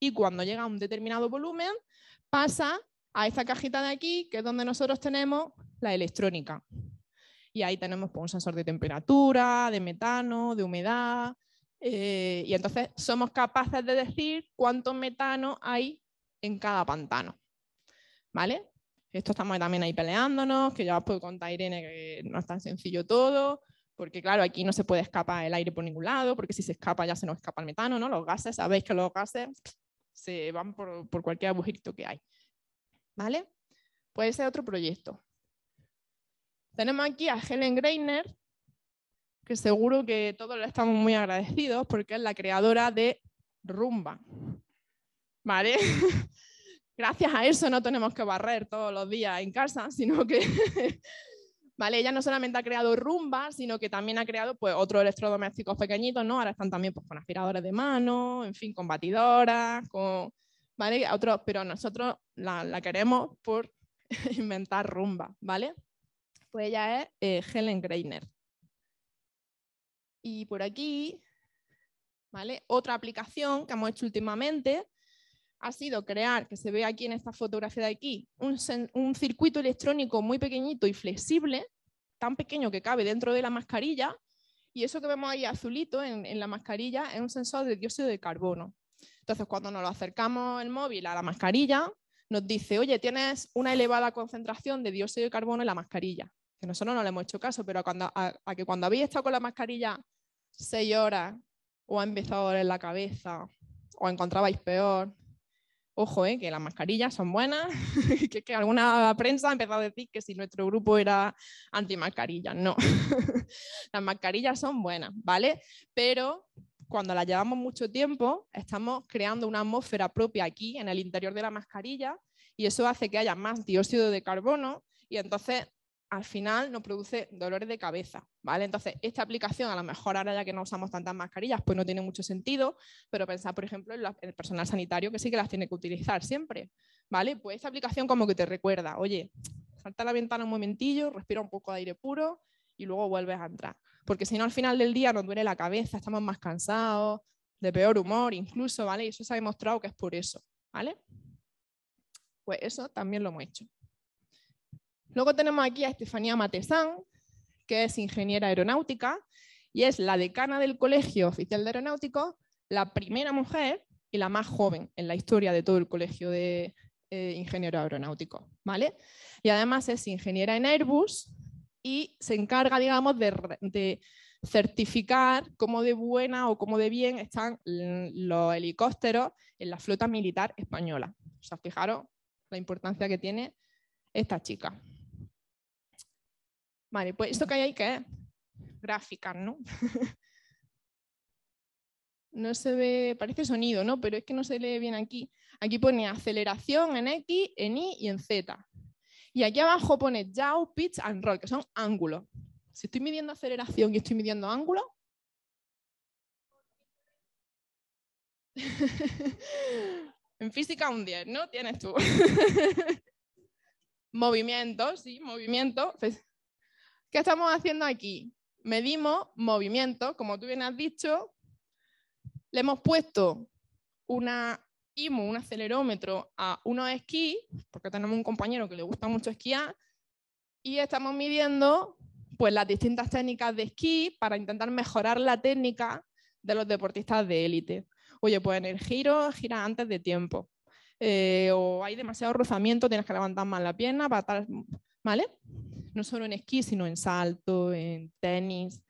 y cuando llega a un determinado volumen pasa a esta cajita de aquí, que es donde nosotros tenemos la electrónica. Y ahí tenemos pues, un sensor de temperatura, de metano, de humedad. Eh, y entonces somos capaces de decir cuánto metano hay en cada pantano. ¿Vale? Esto estamos también ahí peleándonos, que ya os puedo contar Irene que no es tan sencillo todo, porque claro, aquí no se puede escapar el aire por ningún lado, porque si se escapa ya se nos escapa el metano, ¿no? Los gases, sabéis que los gases se van por, cualquier agujerito que hay. ¿Vale? Puede ser otro proyecto. Tenemos aquí a Helen Greiner, que seguro que todos le estamos muy agradecidos porque es la creadora de Rumba. ¿Vale? *laughs* Gracias a eso no tenemos que barrer todos los días en casa, sino que ¿vale? Ella no solamente ha creado rumba, sino que también ha creado pues, otros electrodomésticos pequeñitos, ¿no? Ahora están también pues, con aspiradores de mano, en fin, con batidoras, con, ¿vale? Otros, pero nosotros la, queremos por *laughs* inventar rumba, ¿vale? Pues ella es eh, Helen Greiner. Y por aquí, ¿vale? Otra aplicación que hemos hecho últimamente ha sido crear, que se ve aquí en esta fotografía de aquí, un, circuito electrónico muy pequeñito y flexible, tan pequeño que cabe dentro de la mascarilla, y eso que vemos ahí azulito en, la mascarilla es un sensor de dióxido de carbono. Entonces, cuando nos lo acercamos el móvil a la mascarilla, nos dice, oye, tienes una elevada concentración de dióxido de carbono en la mascarilla. Que nosotros no le hemos hecho caso, pero a, cuando, que cuando habéis estado con la mascarilla seis horas, o ha empezado a doler la cabeza, o encontrabais peor, ojo, eh, que las mascarillas son buenas, *laughs* que, que, alguna prensa ha empezado a decir que si nuestro grupo era anti-mascarillas, no, *laughs* las mascarillas son buenas, ¿vale? Pero cuando las llevamos mucho tiempo, estamos creando una atmósfera propia aquí, en el interior de la mascarilla, y eso hace que haya más dióxido de carbono, y entonces al final nos produce dolores de cabeza, ¿vale? Entonces, esta aplicación, a lo mejor ahora ya que no usamos tantas mascarillas, pues no tiene mucho sentido, pero pensar, por ejemplo, en, el personal sanitario que sí que las tiene que utilizar siempre, ¿vale? Pues esta aplicación como que te recuerda, oye, salta la ventana un momentillo, respira un poco de aire puro y luego vuelves a entrar. Porque si no, al final del día nos duele la cabeza, estamos más cansados, de peor humor incluso, ¿vale? Y eso se ha demostrado que es por eso, ¿vale? Pues eso también lo hemos hecho. Luego tenemos aquí a Estefanía Matesán, que es ingeniera aeronáutica y es la decana del Colegio Oficial de aeronáutico, la primera mujer y la más joven en la historia de todo el Colegio de eh, Ingenieros Aeronáuticos. ¿vale? Y además es ingeniera en Airbus y se encarga, digamos, de, de certificar cómo de buena o cómo de bien están los helicópteros en la flota militar española. O sea, fijaros la importancia que tiene esta chica. Vale, pues esto que hay ahí, que es? ¿no? *laughs* no se ve, parece sonido, ¿no? Pero es que no se lee bien aquí. Aquí pone aceleración en X, en Y y en Z. Y aquí abajo pone yaw, pitch and roll, que son ángulos. Si estoy midiendo aceleración y estoy midiendo ángulo, *laughs* en física un 10, ¿no? Tienes tú. *laughs* movimiento, sí, movimiento. Pues, ¿Qué estamos haciendo aquí? Medimos movimiento, como tú bien has dicho, le hemos puesto una IMU, un acelerómetro a unos esquí, porque tenemos un compañero que le gusta mucho esquiar, y estamos midiendo pues, las distintas técnicas de esquí para intentar mejorar la técnica de los deportistas de élite. Oye, pues en el giro gira antes de tiempo. Eh, o hay demasiado rozamiento, tienes que levantar más la pierna para estar... ¿vale? No solo en esquí, sino en salto, en tenis,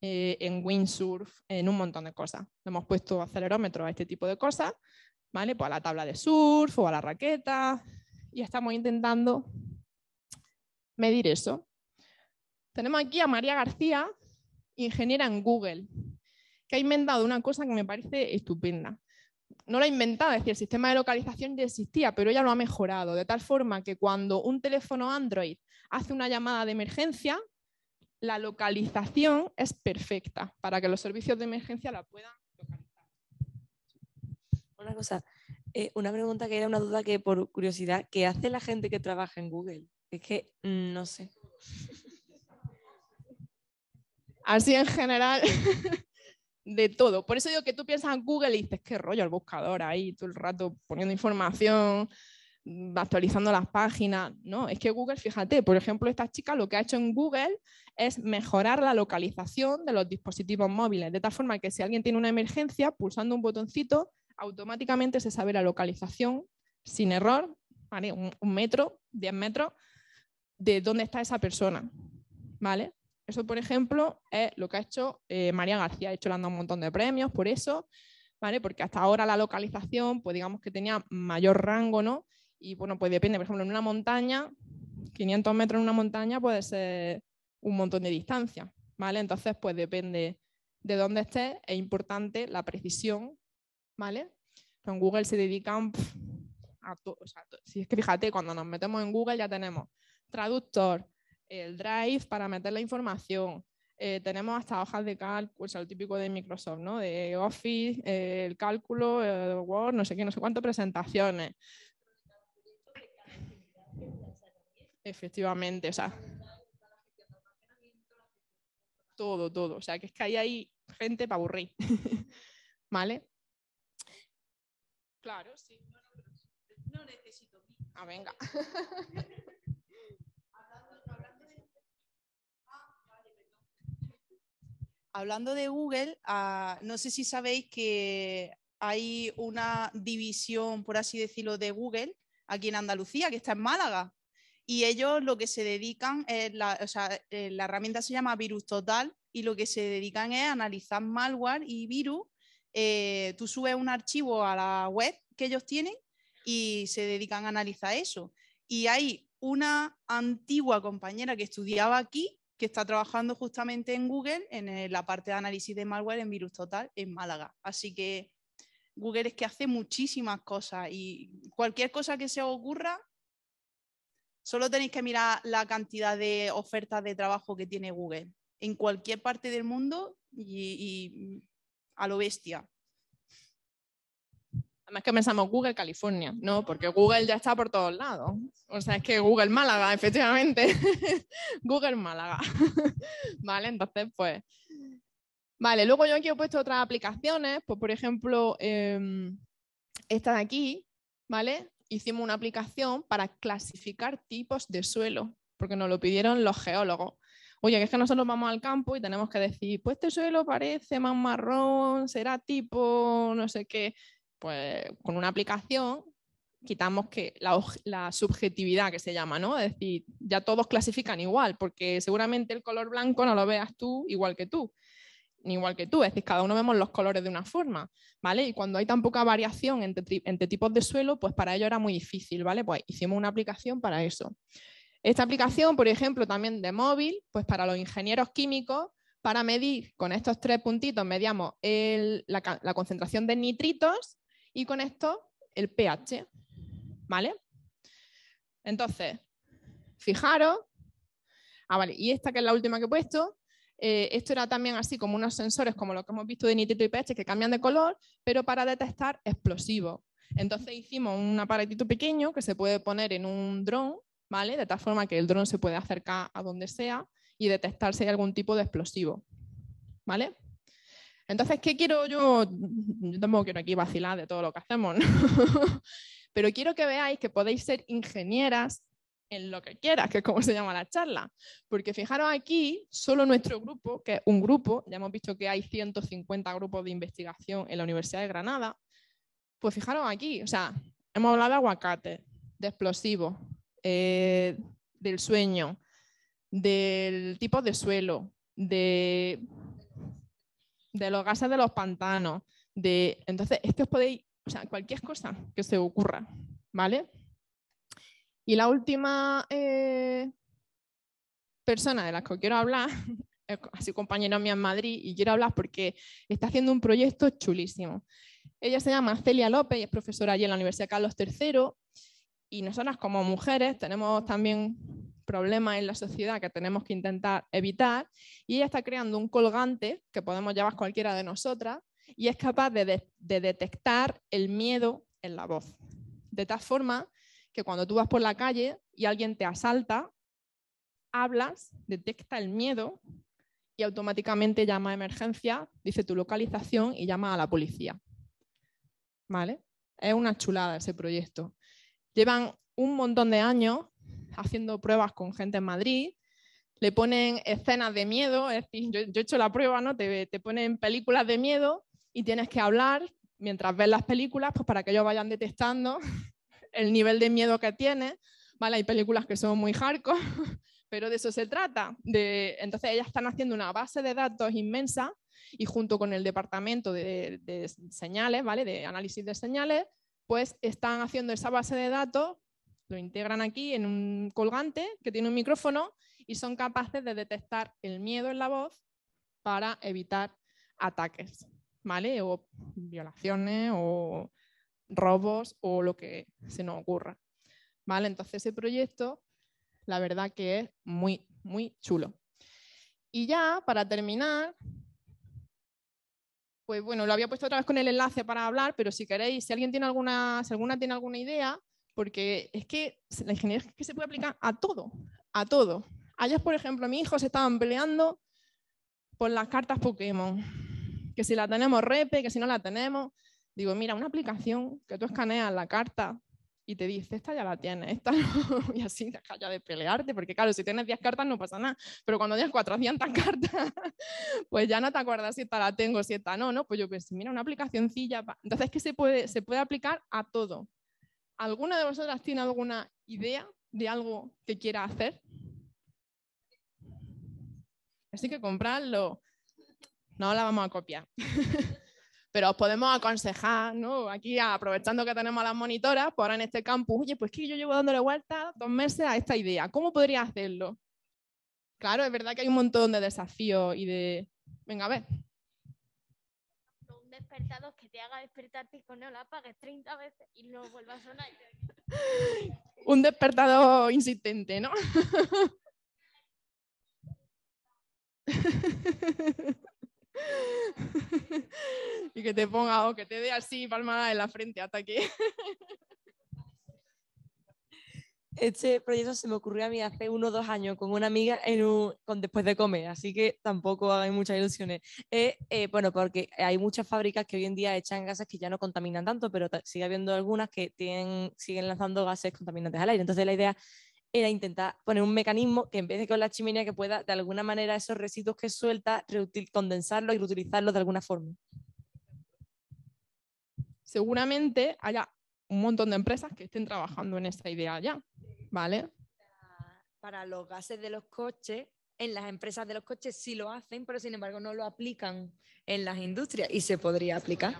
eh, en windsurf, en un montón de cosas. hemos puesto acelerómetros a este tipo de cosas, ¿vale? Pues a la tabla de surf o a la raqueta, y estamos intentando medir eso. Tenemos aquí a María García, ingeniera en Google, que ha inventado una cosa que me parece estupenda no la ha inventado, es decir, el sistema de localización ya existía, pero ella lo ha mejorado, de tal forma que cuando un teléfono Android hace una llamada de emergencia, la localización
es perfecta para que los servicios de emergencia la puedan localizar. Una cosa, eh, una pregunta que era una duda que por curiosidad, ¿qué hace la gente que trabaja en Google? Es que mm, no sé.
Así en general. *laughs* de todo. Por eso digo que tú piensas en Google y dices, qué rollo el buscador ahí, todo el rato poniendo información, mm, actualizando las páginas. No, es que Google, fíjate, por ejemplo, esta chica lo que ha hecho en Google es mejorar la localización de los dispositivos móviles, de tal forma que si alguien tiene una emergencia, pulsando un botoncito, automáticamente se sabe la localización sin error, ¿vale? un, metro, diez metros, de dónde está esa persona. ¿Vale? Eso, por ejemplo, es lo que ha hecho eh, María García. ha hecho, le han dado un montón de premios por eso, ¿vale? Porque hasta ahora la localización, pues digamos que tenía mayor rango, ¿no? Y bueno, pues depende, por ejemplo, en una montaña, 500 metros en una montaña puede ser un montón de distancia, ¿vale? Entonces, pues depende de dónde estés, es importante la precisión, ¿vale? en Google se dedican a todo. si es que fíjate, cuando nos metemos en Google ya tenemos traductor, el Drive para meter la información. Eh, tenemos hasta hojas de cálculo, el típico de Microsoft, ¿no? De Office, eh, el cálculo, el eh, Word, no sé qué, no sé cuánto, presentaciones. Efectivamente, o sea, todo, todo. O sea, que es que ahí hay gente para aburrir. *laughs* ¿Vale?
Claro, sí. No necesito.
Ah, venga.
*laughs*
hablando de Google, ah, no sé si sabéis que hay una división, por así decirlo, de Google aquí en Andalucía, que está en Málaga. Y ellos lo que se dedican es, la, o sea, eh, la herramienta se llama Virus Total y lo que se dedican es analizar malware y virus. Eh, tú subes un archivo a la web que ellos tienen y se dedican a analizar eso. Y hay una antigua compañera que estudiaba aquí que está trabajando justamente en Google en eh, la parte de análisis de malware en Virus Total en Málaga. Así que Google es que hace muchísimas cosas y cualquier cosa que se os ocurra, solo tenéis que mirar la cantidad de ofertas de trabajo que tiene Google en cualquier parte del mundo y, y a lo bestia
es que pensamos Google California, ¿no? Porque Google ya está por todos lados. O sea, es que Google Málaga, efectivamente. *laughs* Google Málaga. *laughs* vale, entonces, pues. Vale, luego yo aquí he puesto otras aplicaciones, pues por ejemplo, em, esta de aquí, ¿vale? Hicimos una aplicación para clasificar tipos de suelo, porque nos lo pidieron los geólogos oye, que es que nosotros vamos al campo y tenemos que decir, pues este suelo parece más marrón, será tipo, no sé qué. Pues con una aplicación quitamos que la, subjetividad que se llama, ¿no? Es decir, ya todos clasifican igual, porque seguramente el color blanco no lo veas tú igual que tú, ni igual que tú, es decir, cada uno vemos los colores de una forma, ¿vale? Y cuando hay tan poca variación entre, tipos de suelo, pues para ello era muy difícil, ¿vale? Pues hicimos una aplicación para eso. Esta aplicación, por ejemplo, también de móvil, pues para los ingenieros químicos, para medir con estos tres puntitos, mediamos la, la concentración de nitritos y con esto, el pH, ¿vale? Entonces, fijaros, ah, vale, y esta que es la última que he puesto, eh, esto era también así como unos sensores como lo que hemos visto de nitrito y pH que cambian de color, pero para detectar explosivos. Entonces hicimos un aparatito pequeño que se puede poner en un dron, ¿vale? De tal forma que el dron se puede acercar a donde sea y detectar si hay algún tipo de explosivo, ¿vale? Entonces, ¿qué quiero yo? Yo tampoco quiero aquí vacilar de todo lo que hacemos, *laughs* pero quiero que veáis que podéis ser ingenieras en lo que quieras, que es como se llama la charla. Porque fijaros aquí, solo nuestro grupo, que es un grupo, ya hemos visto que hay 150 grupos de investigación en la Universidad de Granada, pues fijaros aquí, o sea, hemos hablado de aguacate, de explosivos, eh, del sueño, del tipo de suelo, de de los gases de los pantanos, de... Entonces, es os podéis, o sea, cualquier cosa que se ocurra, ¿vale? Y la última eh, persona de la que quiero hablar, *laughs* así compañera mía en Madrid, y quiero hablar porque está haciendo un proyecto chulísimo. Ella se llama Celia López y es profesora allí en la Universidad Carlos III. Y nosotras como mujeres tenemos también problemas en la sociedad que tenemos que intentar evitar y ella está creando un colgante que podemos llevar cualquiera de nosotras y es capaz de, detectar el miedo en la voz. De tal forma que cuando tú vas por la calle y alguien te asalta, hablas, detecta el miedo y automáticamente llama a emergencia, dice tu localización y llama a la policía. ¿Vale? Es una chulada ese proyecto. Llevan un montón de años haciendo pruebas con gente en Madrid, le ponen escenas de miedo, es decir, yo, he hecho la prueba, ¿no? Te, te, ponen películas de miedo y tienes que hablar mientras ves las películas, pues para que ellos vayan detectando *laughs* el nivel de miedo que tienes, ¿vale? Hay películas que son muy hardcore, *laughs* pero de eso se trata. De, entonces ellas están haciendo una base de datos inmensa y junto con el departamento de, de señales, ¿vale? De análisis de señales, pues están haciendo esa base de datos lo integran aquí en un colgante que tiene un micrófono y son capaces de detectar el miedo en la voz para evitar ataques, ¿vale? O violaciones o robos o lo que se nos ocurra, ¿vale? Entonces ese proyecto, la verdad que es muy, muy chulo. Y ya, para terminar, pues bueno, lo había puesto otra vez con el enlace para hablar, pero si queréis, si alguien tiene alguna, si alguna tiene alguna idea, porque es que la ingeniería es que se puede aplicar a todo, a todo. Ayer, por ejemplo, mi hijo se estaban peleando por las cartas Pokémon, que si la tenemos repe, que si no la tenemos. Digo, mira, una aplicación que tú escaneas la carta y te dice, esta ya la tienes, esta no, *laughs* y así deja ya de pelearte, porque claro, si tienes 10 cartas no pasa nada, pero cuando tienes 400 *laughs* cartas, pues ya no te acuerdas si esta la tengo, si esta no, ¿no? Pues yo pensé, mira, una aplicacioncilla, entonces es que se puede, se puede aplicar a todo, ¿Alguna de vosotras tiene alguna idea de algo que quiera hacer? Así que comprarlo, No la vamos a copiar. *laughs* Pero os podemos aconsejar, ¿no? Aquí aprovechando que tenemos las monitoras, por pues ahora en este campus, oye, pues que yo llevo dándole vuelta dos meses a esta idea. ¿Cómo podría hacerlo? Claro, es verdad que hay un montón de desafíos y de. Venga, a ver,
despertador que te haga despertarte y no la apagues 30 veces y no vuelva a sonar.
Un despertador insistente, ¿no? *laughs* y que te ponga o que te dé así palmada en la frente hasta que
este proyecto se me ocurrió a mí hace uno o dos años con una amiga con, después de comer, así que tampoco hay muchas ilusiones. Eh, eh, bueno, porque hay muchas fábricas que hoy en día echan gases que ya no contaminan tanto, pero sigue habiendo algunas que siguen lanzando gases contaminantes al aire. Entonces la idea era intentar poner un mecanismo que en vez de con la chimenea que pueda, de alguna manera esos residuos que suelta, condensarlos y reutilizarlos de alguna forma.
Seguramente haya un montón de empresas que estén trabajando en esta idea ya. Vale.
Para los gases de los coches, en las empresas de los coches sí lo hacen, pero sin embargo no lo aplican en las industrias y se podría aplicar.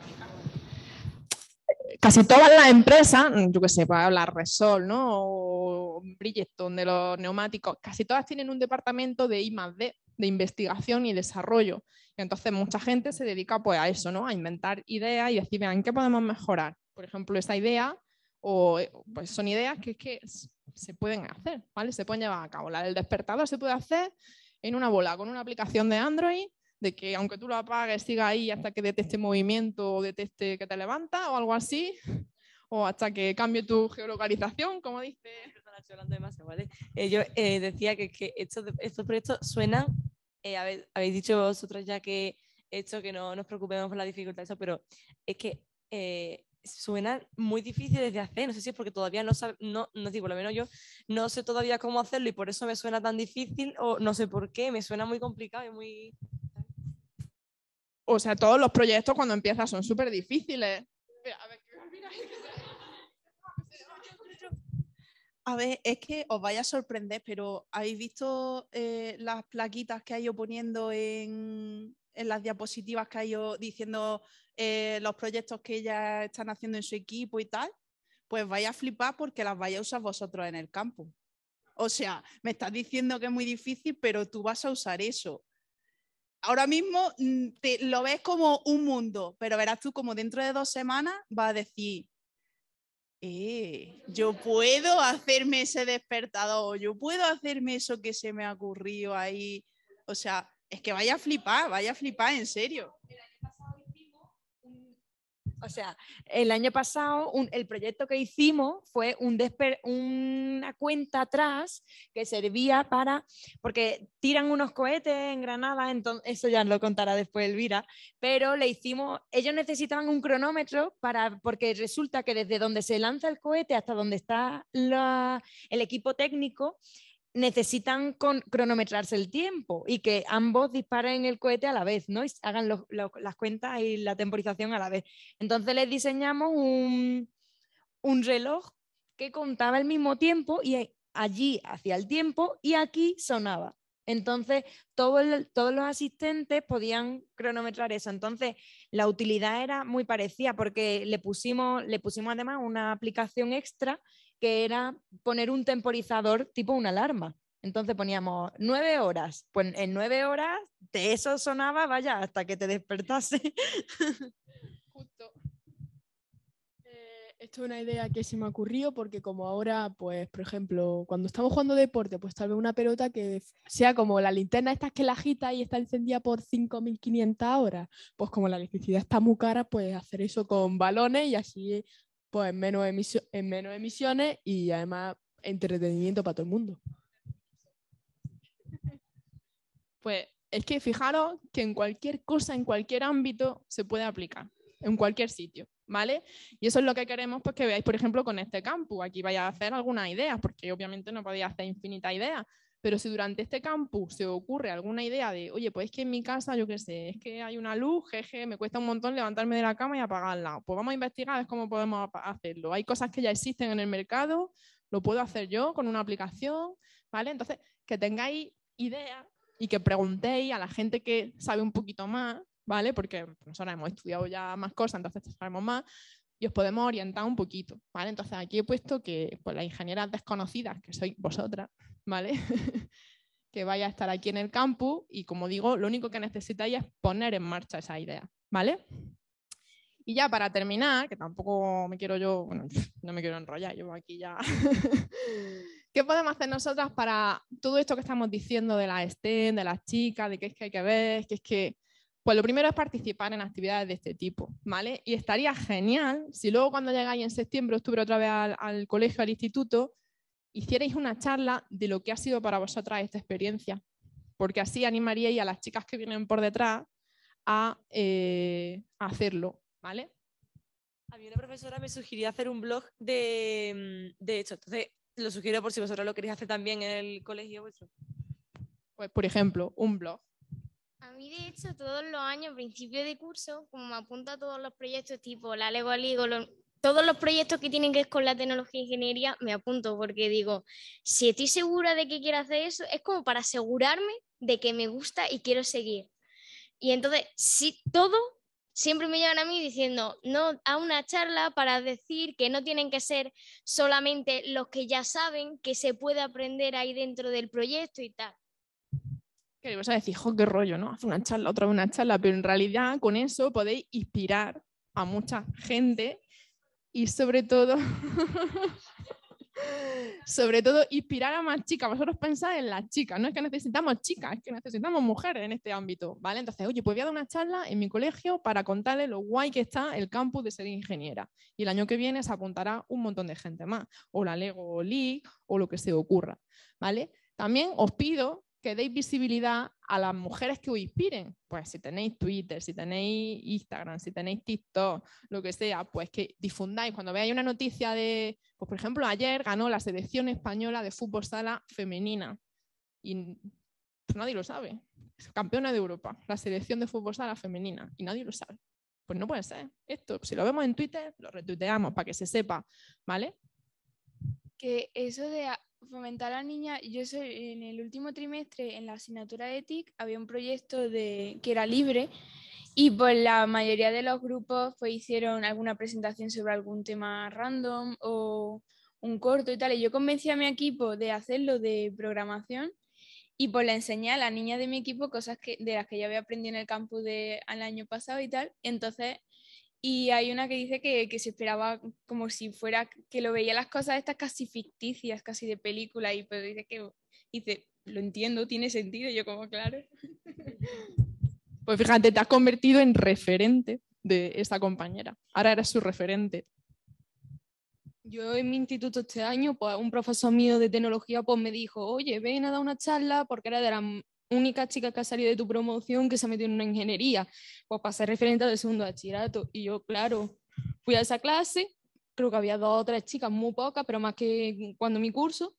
Casi todas las empresas, yo que sé, para pues, hablar Resol, ¿no? O Bridgestone de los neumáticos, casi todas tienen un departamento de D de investigación y desarrollo. entonces mucha gente se dedica pues a eso, ¿no? A inventar ideas y decir, vean, ¿qué podemos mejorar? Por ejemplo, esa idea o eh, pues son ideas que, que se pueden hacer, ¿vale? Se pueden llevar a cabo. El despertador se puede hacer en una bola con una aplicación de Android, de que aunque tú lo apagues, siga ahí hasta que detecte movimiento o detecte que te levanta o
algo así, o hasta que cambie
tu geolocalización, como dice.
Eh, yo eh, decía que, estos, proyectos suenan, habéis, dicho vosotros ya que esto, que no nos preocupemos por la dificultad, eso, pero es que Suena muy difícil de hacer. No sé si es porque todavía no sé, no, no digo, lo menos yo no sé todavía cómo hacerlo y por eso me suena tan difícil o no sé por qué, me suena muy complicado y muy...
O sea, todos los proyectos cuando empiezas son súper difíciles.
A ver, es que os vaya a sorprender, pero ¿habéis visto eh, las plaquitas que hay ido poniendo en, en las diapositivas que ha ido diciendo eh, los proyectos que ellas están haciendo en su equipo y tal, pues vaya a flipar porque las vais a usar vosotros en el campo. O sea, me estás diciendo que es muy difícil, pero tú vas a usar eso. Ahora mismo mm, te, lo ves como un mundo, pero verás tú como dentro de dos semanas va a decir, eh, yo puedo hacerme ese despertador, yo puedo hacerme eso que se me ha ocurrido ahí. O sea, es que vaya a flipar, vaya a flipar, en serio. El año pasado hicimos
O sea, el año pasado el proyecto que hicimos fue un una cuenta atrás que servía para, porque tiran unos cohetes en Granada, entonces, eso ya lo contará después Elvira, pero le hicimos, ellos necesitaban un cronómetro para, porque resulta que desde donde se lanza el cohete hasta donde está el equipo técnico, necesitan cronometrarse el tiempo y que ambos disparen el cohete a la vez, ¿no? hagan las cuentas y la temporización a la vez. Entonces les diseñamos un, reloj que contaba el mismo tiempo y allí hacía el tiempo y aquí sonaba. Entonces, todos los asistentes podían cronometrar eso. Entonces, la utilidad era muy parecida porque le pusimos, le pusimos además una aplicación extra que era poner un temporizador tipo una alarma. Entonces poníamos nueve horas. Pues en nueve horas de eso sonaba, vaya, hasta que te despertase. *laughs* Justo.
Eh, esto es una idea que se me ocurrió porque como ahora, pues, por ejemplo, cuando estamos jugando deporte, pues tal vez una pelota que sea como la linterna esta que la agita y está encendida por 5.500 horas, pues como la electricidad está muy cara, pues hacer eso con balones y así pues menos, en menos emisiones y además entretenimiento para todo el mundo. Pues es que fijaros que en cualquier cosa, en cualquier ámbito, se puede aplicar, en cualquier sitio, ¿vale? Y eso es lo que queremos pues, que veáis, por ejemplo, con este campus. Aquí vais a hacer algunas ideas, porque obviamente no podéis hacer infinitas ideas, pero si durante este campus se ocurre alguna idea de, oye, pues es que en mi casa, yo qué sé, es que hay una luz, jeje, me cuesta un montón levantarme de la cama y apagarla. Pues vamos a investigar, cómo podemos hacerlo. Hay cosas que ya existen en el mercado, lo puedo hacer yo con una aplicación, ¿vale? Entonces, que tengáis ideas y que preguntéis a la gente que sabe un poquito más, ¿vale? Porque nosotros hemos estudiado ya más cosas, entonces sabemos más y os podemos orientar un poquito, ¿vale? Entonces aquí he puesto que pues, las ingenieras desconocidas, que sois vosotras, ¿vale? *laughs* que vaya a estar aquí en el campus y como digo, lo único que necesitáis es poner en marcha esa idea, ¿vale? Y ya para terminar, que tampoco me quiero yo, *laughs* no me quiero enrollar, yo aquí ya. *laughs* ¿Qué podemos hacer nosotras para todo esto que estamos diciendo de la STEM, de las chicas, de qué es que hay que ver, es que. Pues lo primero es participar en actividades de este tipo, ¿vale? Y estaría genial si luego cuando llegáis en septiembre, octubre otra vez al colegio, al instituto, hicierais una charla de lo que ha sido para vosotras esta experiencia, porque así animaríais a las chicas que vienen por detrás a, eh, hacerlo,
¿vale? A mí una profesora me sugirió hacer un blog de, mm, de hecho, entonces lo sugiero por si vosotros lo queréis hacer también en el colegio vuestro.
Pues, por ejemplo, un blog.
A mí,
de hecho, todos los años, principio de curso, como me apunta a todos los proyectos tipo la Lego los todos los proyectos que tienen que ver con la tecnología e ingeniería me apunto porque digo, si estoy segura de que quiero hacer eso, es como para asegurarme de que me gusta y quiero seguir. Y entonces, si todo siempre me llevan a mí diciendo, no, a una charla para decir que no tienen que ser solamente los que ya saben, que se puede aprender ahí dentro del proyecto y tal. Que
a decir, jo, qué rollo, ¿no? hace una charla, otra vez una charla, pero en realidad con eso podéis inspirar a mucha gente y sobre todo, *laughs* sobre todo inspirar a más chicas. Vosotros pensáis en las chicas, no es que necesitamos chicas, es que necesitamos mujeres en este ámbito, ¿vale? Entonces, oye, pues voy a dar una charla en mi colegio para contarles lo guay que está el campus de ser ingeniera. Y el año que viene se apuntará un montón de gente más, o la Lego League, o lo que se ocurra, ¿vale? También os pido que deis visibilidad a las mujeres que os inspiren. Pues si tenéis Twitter, si tenéis Instagram, si tenéis TikTok, lo que sea, pues que difundáis. Cuando veáis una noticia de, pues por ejemplo, ayer ganó la selección española de fútbol sala femenina y pues nadie lo sabe. campeona de Europa, la selección de fútbol sala femenina y nadie lo sabe. Pues no puede ser esto. Si lo vemos en Twitter, lo retuiteamos para que se sepa, ¿vale?
Que eso de fomentar a la niña, yo soy, en el último trimestre en la asignatura de TIC había un proyecto de, que era libre y pues la mayoría de los grupos fue pues, hicieron alguna presentación sobre algún tema random o un corto y tal. Y yo convencí a mi equipo de hacerlo de programación y pues le enseñé a la niña de mi equipo cosas que, de las que ya había aprendido en el campus del al año pasado y tal. Entonces y hay una que dice que, se esperaba como si fuera, que lo veía las cosas estas casi ficticias, casi de película, y pues dice que, dice, lo entiendo, tiene sentido, yo como, claro. *laughs*
Pues fíjate, te has convertido en referente de esta compañera. Ahora eres su referente. Yo en mi instituto este año, pues un profesor mío de tecnología
pues me dijo, oye, ven a dar una charla porque era de la única chica que ha salido de tu promoción que se ha
metido en una ingeniería, pues para ser referente del segundo bachillerato. Y yo, claro, fui a esa clase, creo que había dos o tres chicas, muy pocas, pero más que cuando mi curso,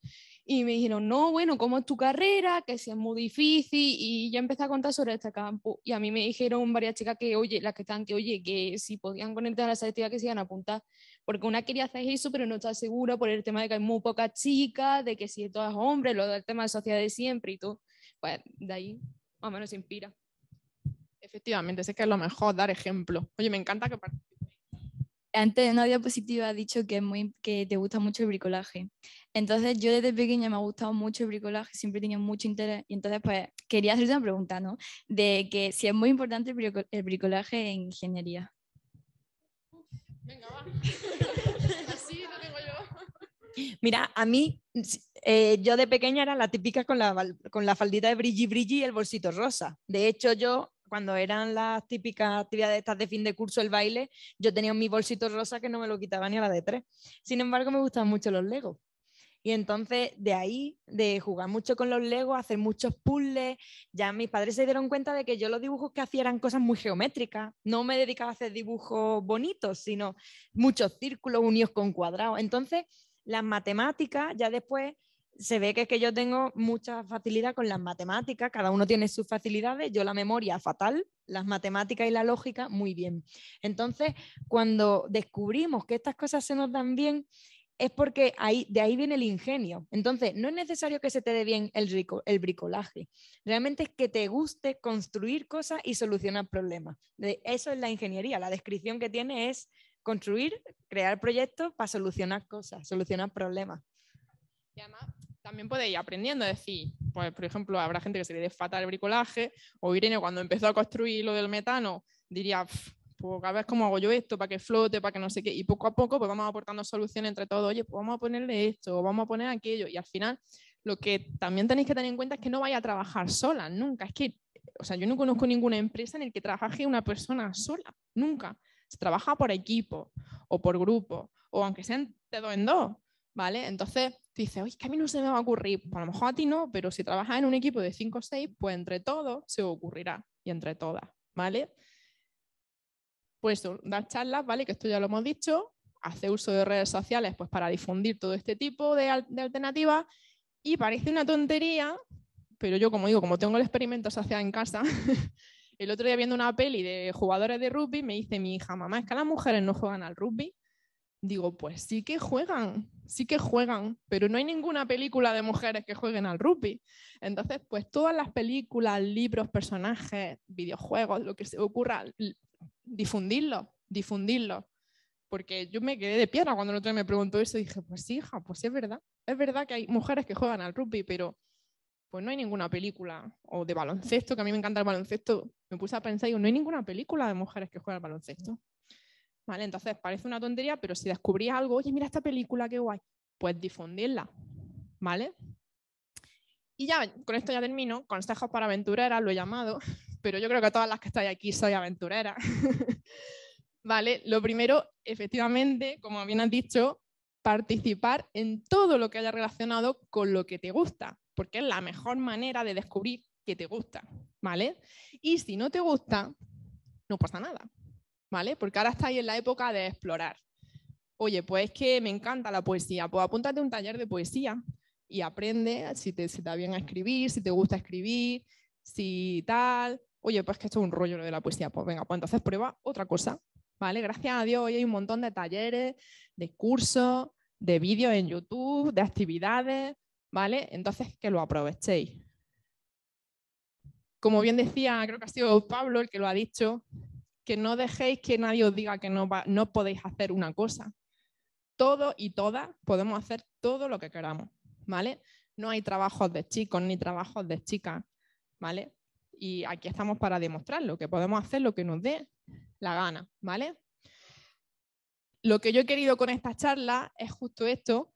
y me dijeron, no, bueno, ¿cómo es tu carrera? Que si es muy difícil, y yo empecé a contar sobre este campo, y a mí me dijeron varias chicas que, oye, las que están, que oye, que si podían conectar a la selectividad que se iban a apuntar, porque una quería hacer eso, pero no está segura por el tema de que hay muy pocas chicas, de que si todas hombres, lo del tema de sociedad de siempre y todo pues de ahí más o menos se inspira. Efectivamente, sé que es lo mejor dar ejemplo. Oye, me encanta que participes.
Antes en una diapositiva has dicho que, muy, que te gusta mucho el bricolaje. Entonces, yo desde pequeña me ha gustado mucho el bricolaje, siempre tenía mucho interés. Y entonces, pues, quería hacerte una pregunta, ¿no? De que si es muy importante el, el bricolaje en ingeniería.
Venga, va. Así *laughs* lo tengo yo.
Mira, a mí eh, yo
de pequeña era la típica con la, con la faldita de brilli brilli y el bolsito rosa. De hecho, yo cuando eran las típicas actividades estas de fin de curso, el baile, yo tenía mi bolsito rosa que no me lo quitaba ni a la de tres. Sin embargo, me gustaban mucho los legos. Y entonces de ahí, de jugar mucho con los legos, hacer muchos puzzles, ya mis padres se dieron cuenta de que yo los dibujos que hacía eran cosas muy geométricas. No me dedicaba a hacer dibujos bonitos, sino muchos círculos unidos con cuadrados. Entonces, las matemáticas ya después se ve que es que yo tengo mucha facilidad con las matemáticas, cada uno tiene sus facilidades, yo la memoria fatal, las matemáticas y la lógica muy bien. Entonces, cuando descubrimos que estas cosas se nos dan bien, es porque ahí, de ahí viene el ingenio. Entonces, no es necesario que se te dé bien el, rico, el bricolaje. Realmente es que te guste construir cosas y solucionar problemas. Eso es la ingeniería. La descripción que tiene es construir, crear proyectos para solucionar cosas, solucionar problemas.
Y además, también podéis ir aprendiendo, es decir, pues, por ejemplo, habrá gente que se le dé fatal el bricolaje, o Irene cuando empezó a construir lo del metano, diría, pues a ver cómo hago yo esto para que flote, para que no sé qué, y poco a poco pues vamos aportando soluciones entre todos, oye, pues vamos a ponerle esto, o vamos a poner aquello, y al final lo que también tenéis que tener en cuenta es que no vaya a trabajar sola, nunca, es que, o sea, yo no conozco ninguna empresa en la que trabaje una persona sola, nunca, se trabaja por equipo, o por grupo, o aunque sean de dos en dos, ¿vale? Entonces dice, oye, que a mí no se me va a ocurrir. a lo mejor a ti no, pero si trabajas en un equipo de 5 o 6, pues entre todos se ocurrirá y entre todas, ¿vale? Pues dar charlas, ¿vale? Que esto ya lo hemos dicho, hace uso de redes sociales pues para difundir todo este tipo de, alternativas y parece una tontería, pero yo como digo, como tengo el experimento social en casa, *laughs* el otro día viendo una peli de jugadores de rugby me dice mi hija, mamá, es que las mujeres no juegan al rugby digo, pues sí que juegan, sí que juegan, pero no hay ninguna película de mujeres que jueguen al rugby. Entonces, pues todas las películas, libros, personajes, videojuegos, lo que se ocurra, difundirlo, difundirlo. Porque yo me quedé de piedra cuando el otro me preguntó eso y dije, pues sí, hija, pues es verdad. Es verdad que hay mujeres que juegan al rugby, pero pues no hay ninguna película. O de baloncesto, que a mí me encanta el baloncesto. Me puse a pensar y digo, no hay ninguna película de mujeres que juegan al baloncesto. Entonces parece una tontería, pero si descubrís algo, oye, mira esta película, que guay, pues difundirla, ¿vale? Y ya, con esto ya termino. Consejos para aventureras, lo he llamado, *laughs* pero yo creo que todas las que estáis aquí sois aventureras. *laughs* ¿Vale? Lo primero, efectivamente, como bien has dicho, participar en todo lo que haya relacionado con lo que te gusta, porque es la mejor manera de descubrir que te gusta, ¿vale? Y si no te gusta, no pasa nada, porque ahora estáis en la época de explorar. Oye, pues es que me encanta la poesía, pues apúntate a un taller de poesía y aprende si te, da bien a escribir, si te gusta escribir, si tal. Oye, pues que esto es un rollo lo de la poesía, pues venga, pues entonces prueba otra cosa, ¿vale? Gracias a Dios hoy hay un montón de talleres, de cursos, de vídeos en YouTube, de actividades, ¿vale? Entonces que lo aprovechéis. Como bien decía, creo que ha sido Pablo el que lo ha dicho, que no dejéis que nadie os diga que no, no podéis hacer una cosa. Todo y todas podemos hacer todo lo que queramos, ¿vale? No hay trabajos de chicos ni trabajos de chicas, ¿vale? Y aquí estamos para demostrarlo, que podemos hacer lo que nos dé la gana, ¿vale? Lo que yo he querido con esta charla es justo esto,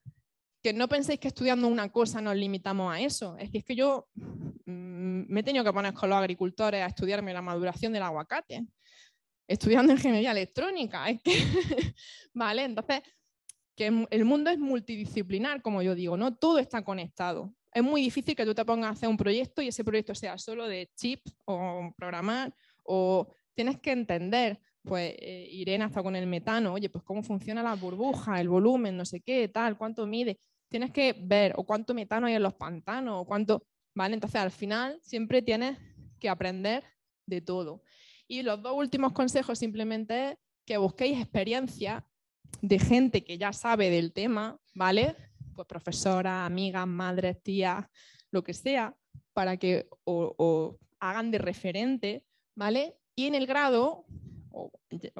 que no penséis que estudiando una cosa nos limitamos a eso. Es que, es que yo mm, me he tenido que poner con los agricultores a estudiarme la maduración del aguacate, estudiando ingeniería electrónica, es que, *laughs* ¿vale? Entonces, que el mundo es multidisciplinar, como yo digo, ¿no? Todo está conectado. Es muy difícil que tú te pongas a hacer un proyecto y ese proyecto sea solo de chip o programar o tienes que entender, pues eh, Irene hasta con el metano, oye, pues cómo funciona la burbuja, el volumen, no sé qué, tal, cuánto mide. Tienes que ver o cuánto metano hay en los pantanos o cuánto, ¿vale? Entonces, al final siempre tienes que aprender de todo. Y los dos últimos consejos simplemente es que busquéis experiencia de gente que ya sabe del tema, ¿vale? Pues profesoras, amigas, madres, tías, lo que sea, para que o, hagan de referente, ¿vale? Y en el grado,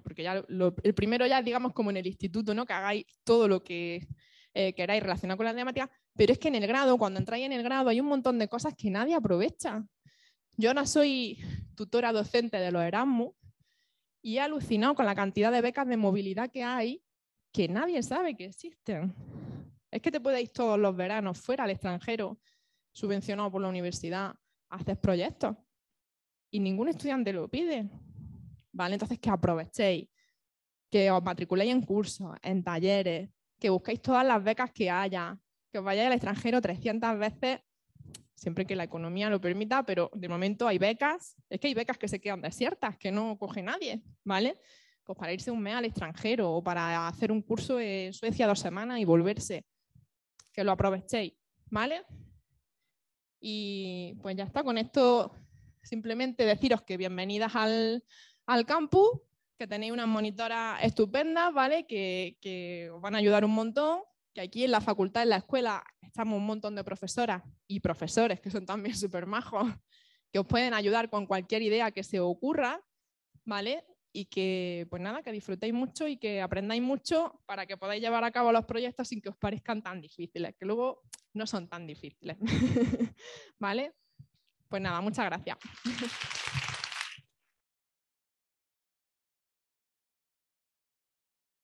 porque ya lo, el primero ya digamos como en el instituto, ¿no? Que hagáis todo lo que eh, queráis relacionado con la temática, pero es que en el grado, cuando entráis en el grado, hay un montón de cosas que nadie aprovecha. Yo no soy tutora docente de los Erasmus y he alucinado con la cantidad de becas de movilidad que hay que nadie sabe que existen. Es que te podéis todos los veranos fuera al extranjero, subvencionado por la universidad, hacer proyectos y ningún estudiante lo pide. ¿Vale? Entonces que aprovechéis, que os matriculéis en cursos, en talleres, que busquéis todas las becas que haya, que os vayáis al extranjero 300 veces siempre que la economía lo permita, pero de momento hay becas, es que hay becas que se quedan desiertas, que no coge nadie, ¿vale? Pues para irse un mes al extranjero o para hacer un curso en Suecia dos semanas y volverse, que lo aprovechéis, ¿vale? Y pues ya está, con esto simplemente deciros que bienvenidas al, campus, que tenéis unas monitoras estupendas, ¿vale? Que, que os van a ayudar un montón que aquí en la facultad, en la escuela, estamos un montón de profesoras y profesores que son también súper *laughs* majos, que os pueden ayudar con cualquier idea que se ocurra, ¿vale? Y que, pues nada, que disfrutéis mucho y que aprendáis mucho para que podáis llevar a cabo los proyectos sin que os parezcan tan difíciles, que luego no son tan difíciles, *laughs* ¿vale? Pues nada, muchas gracias. *laughs*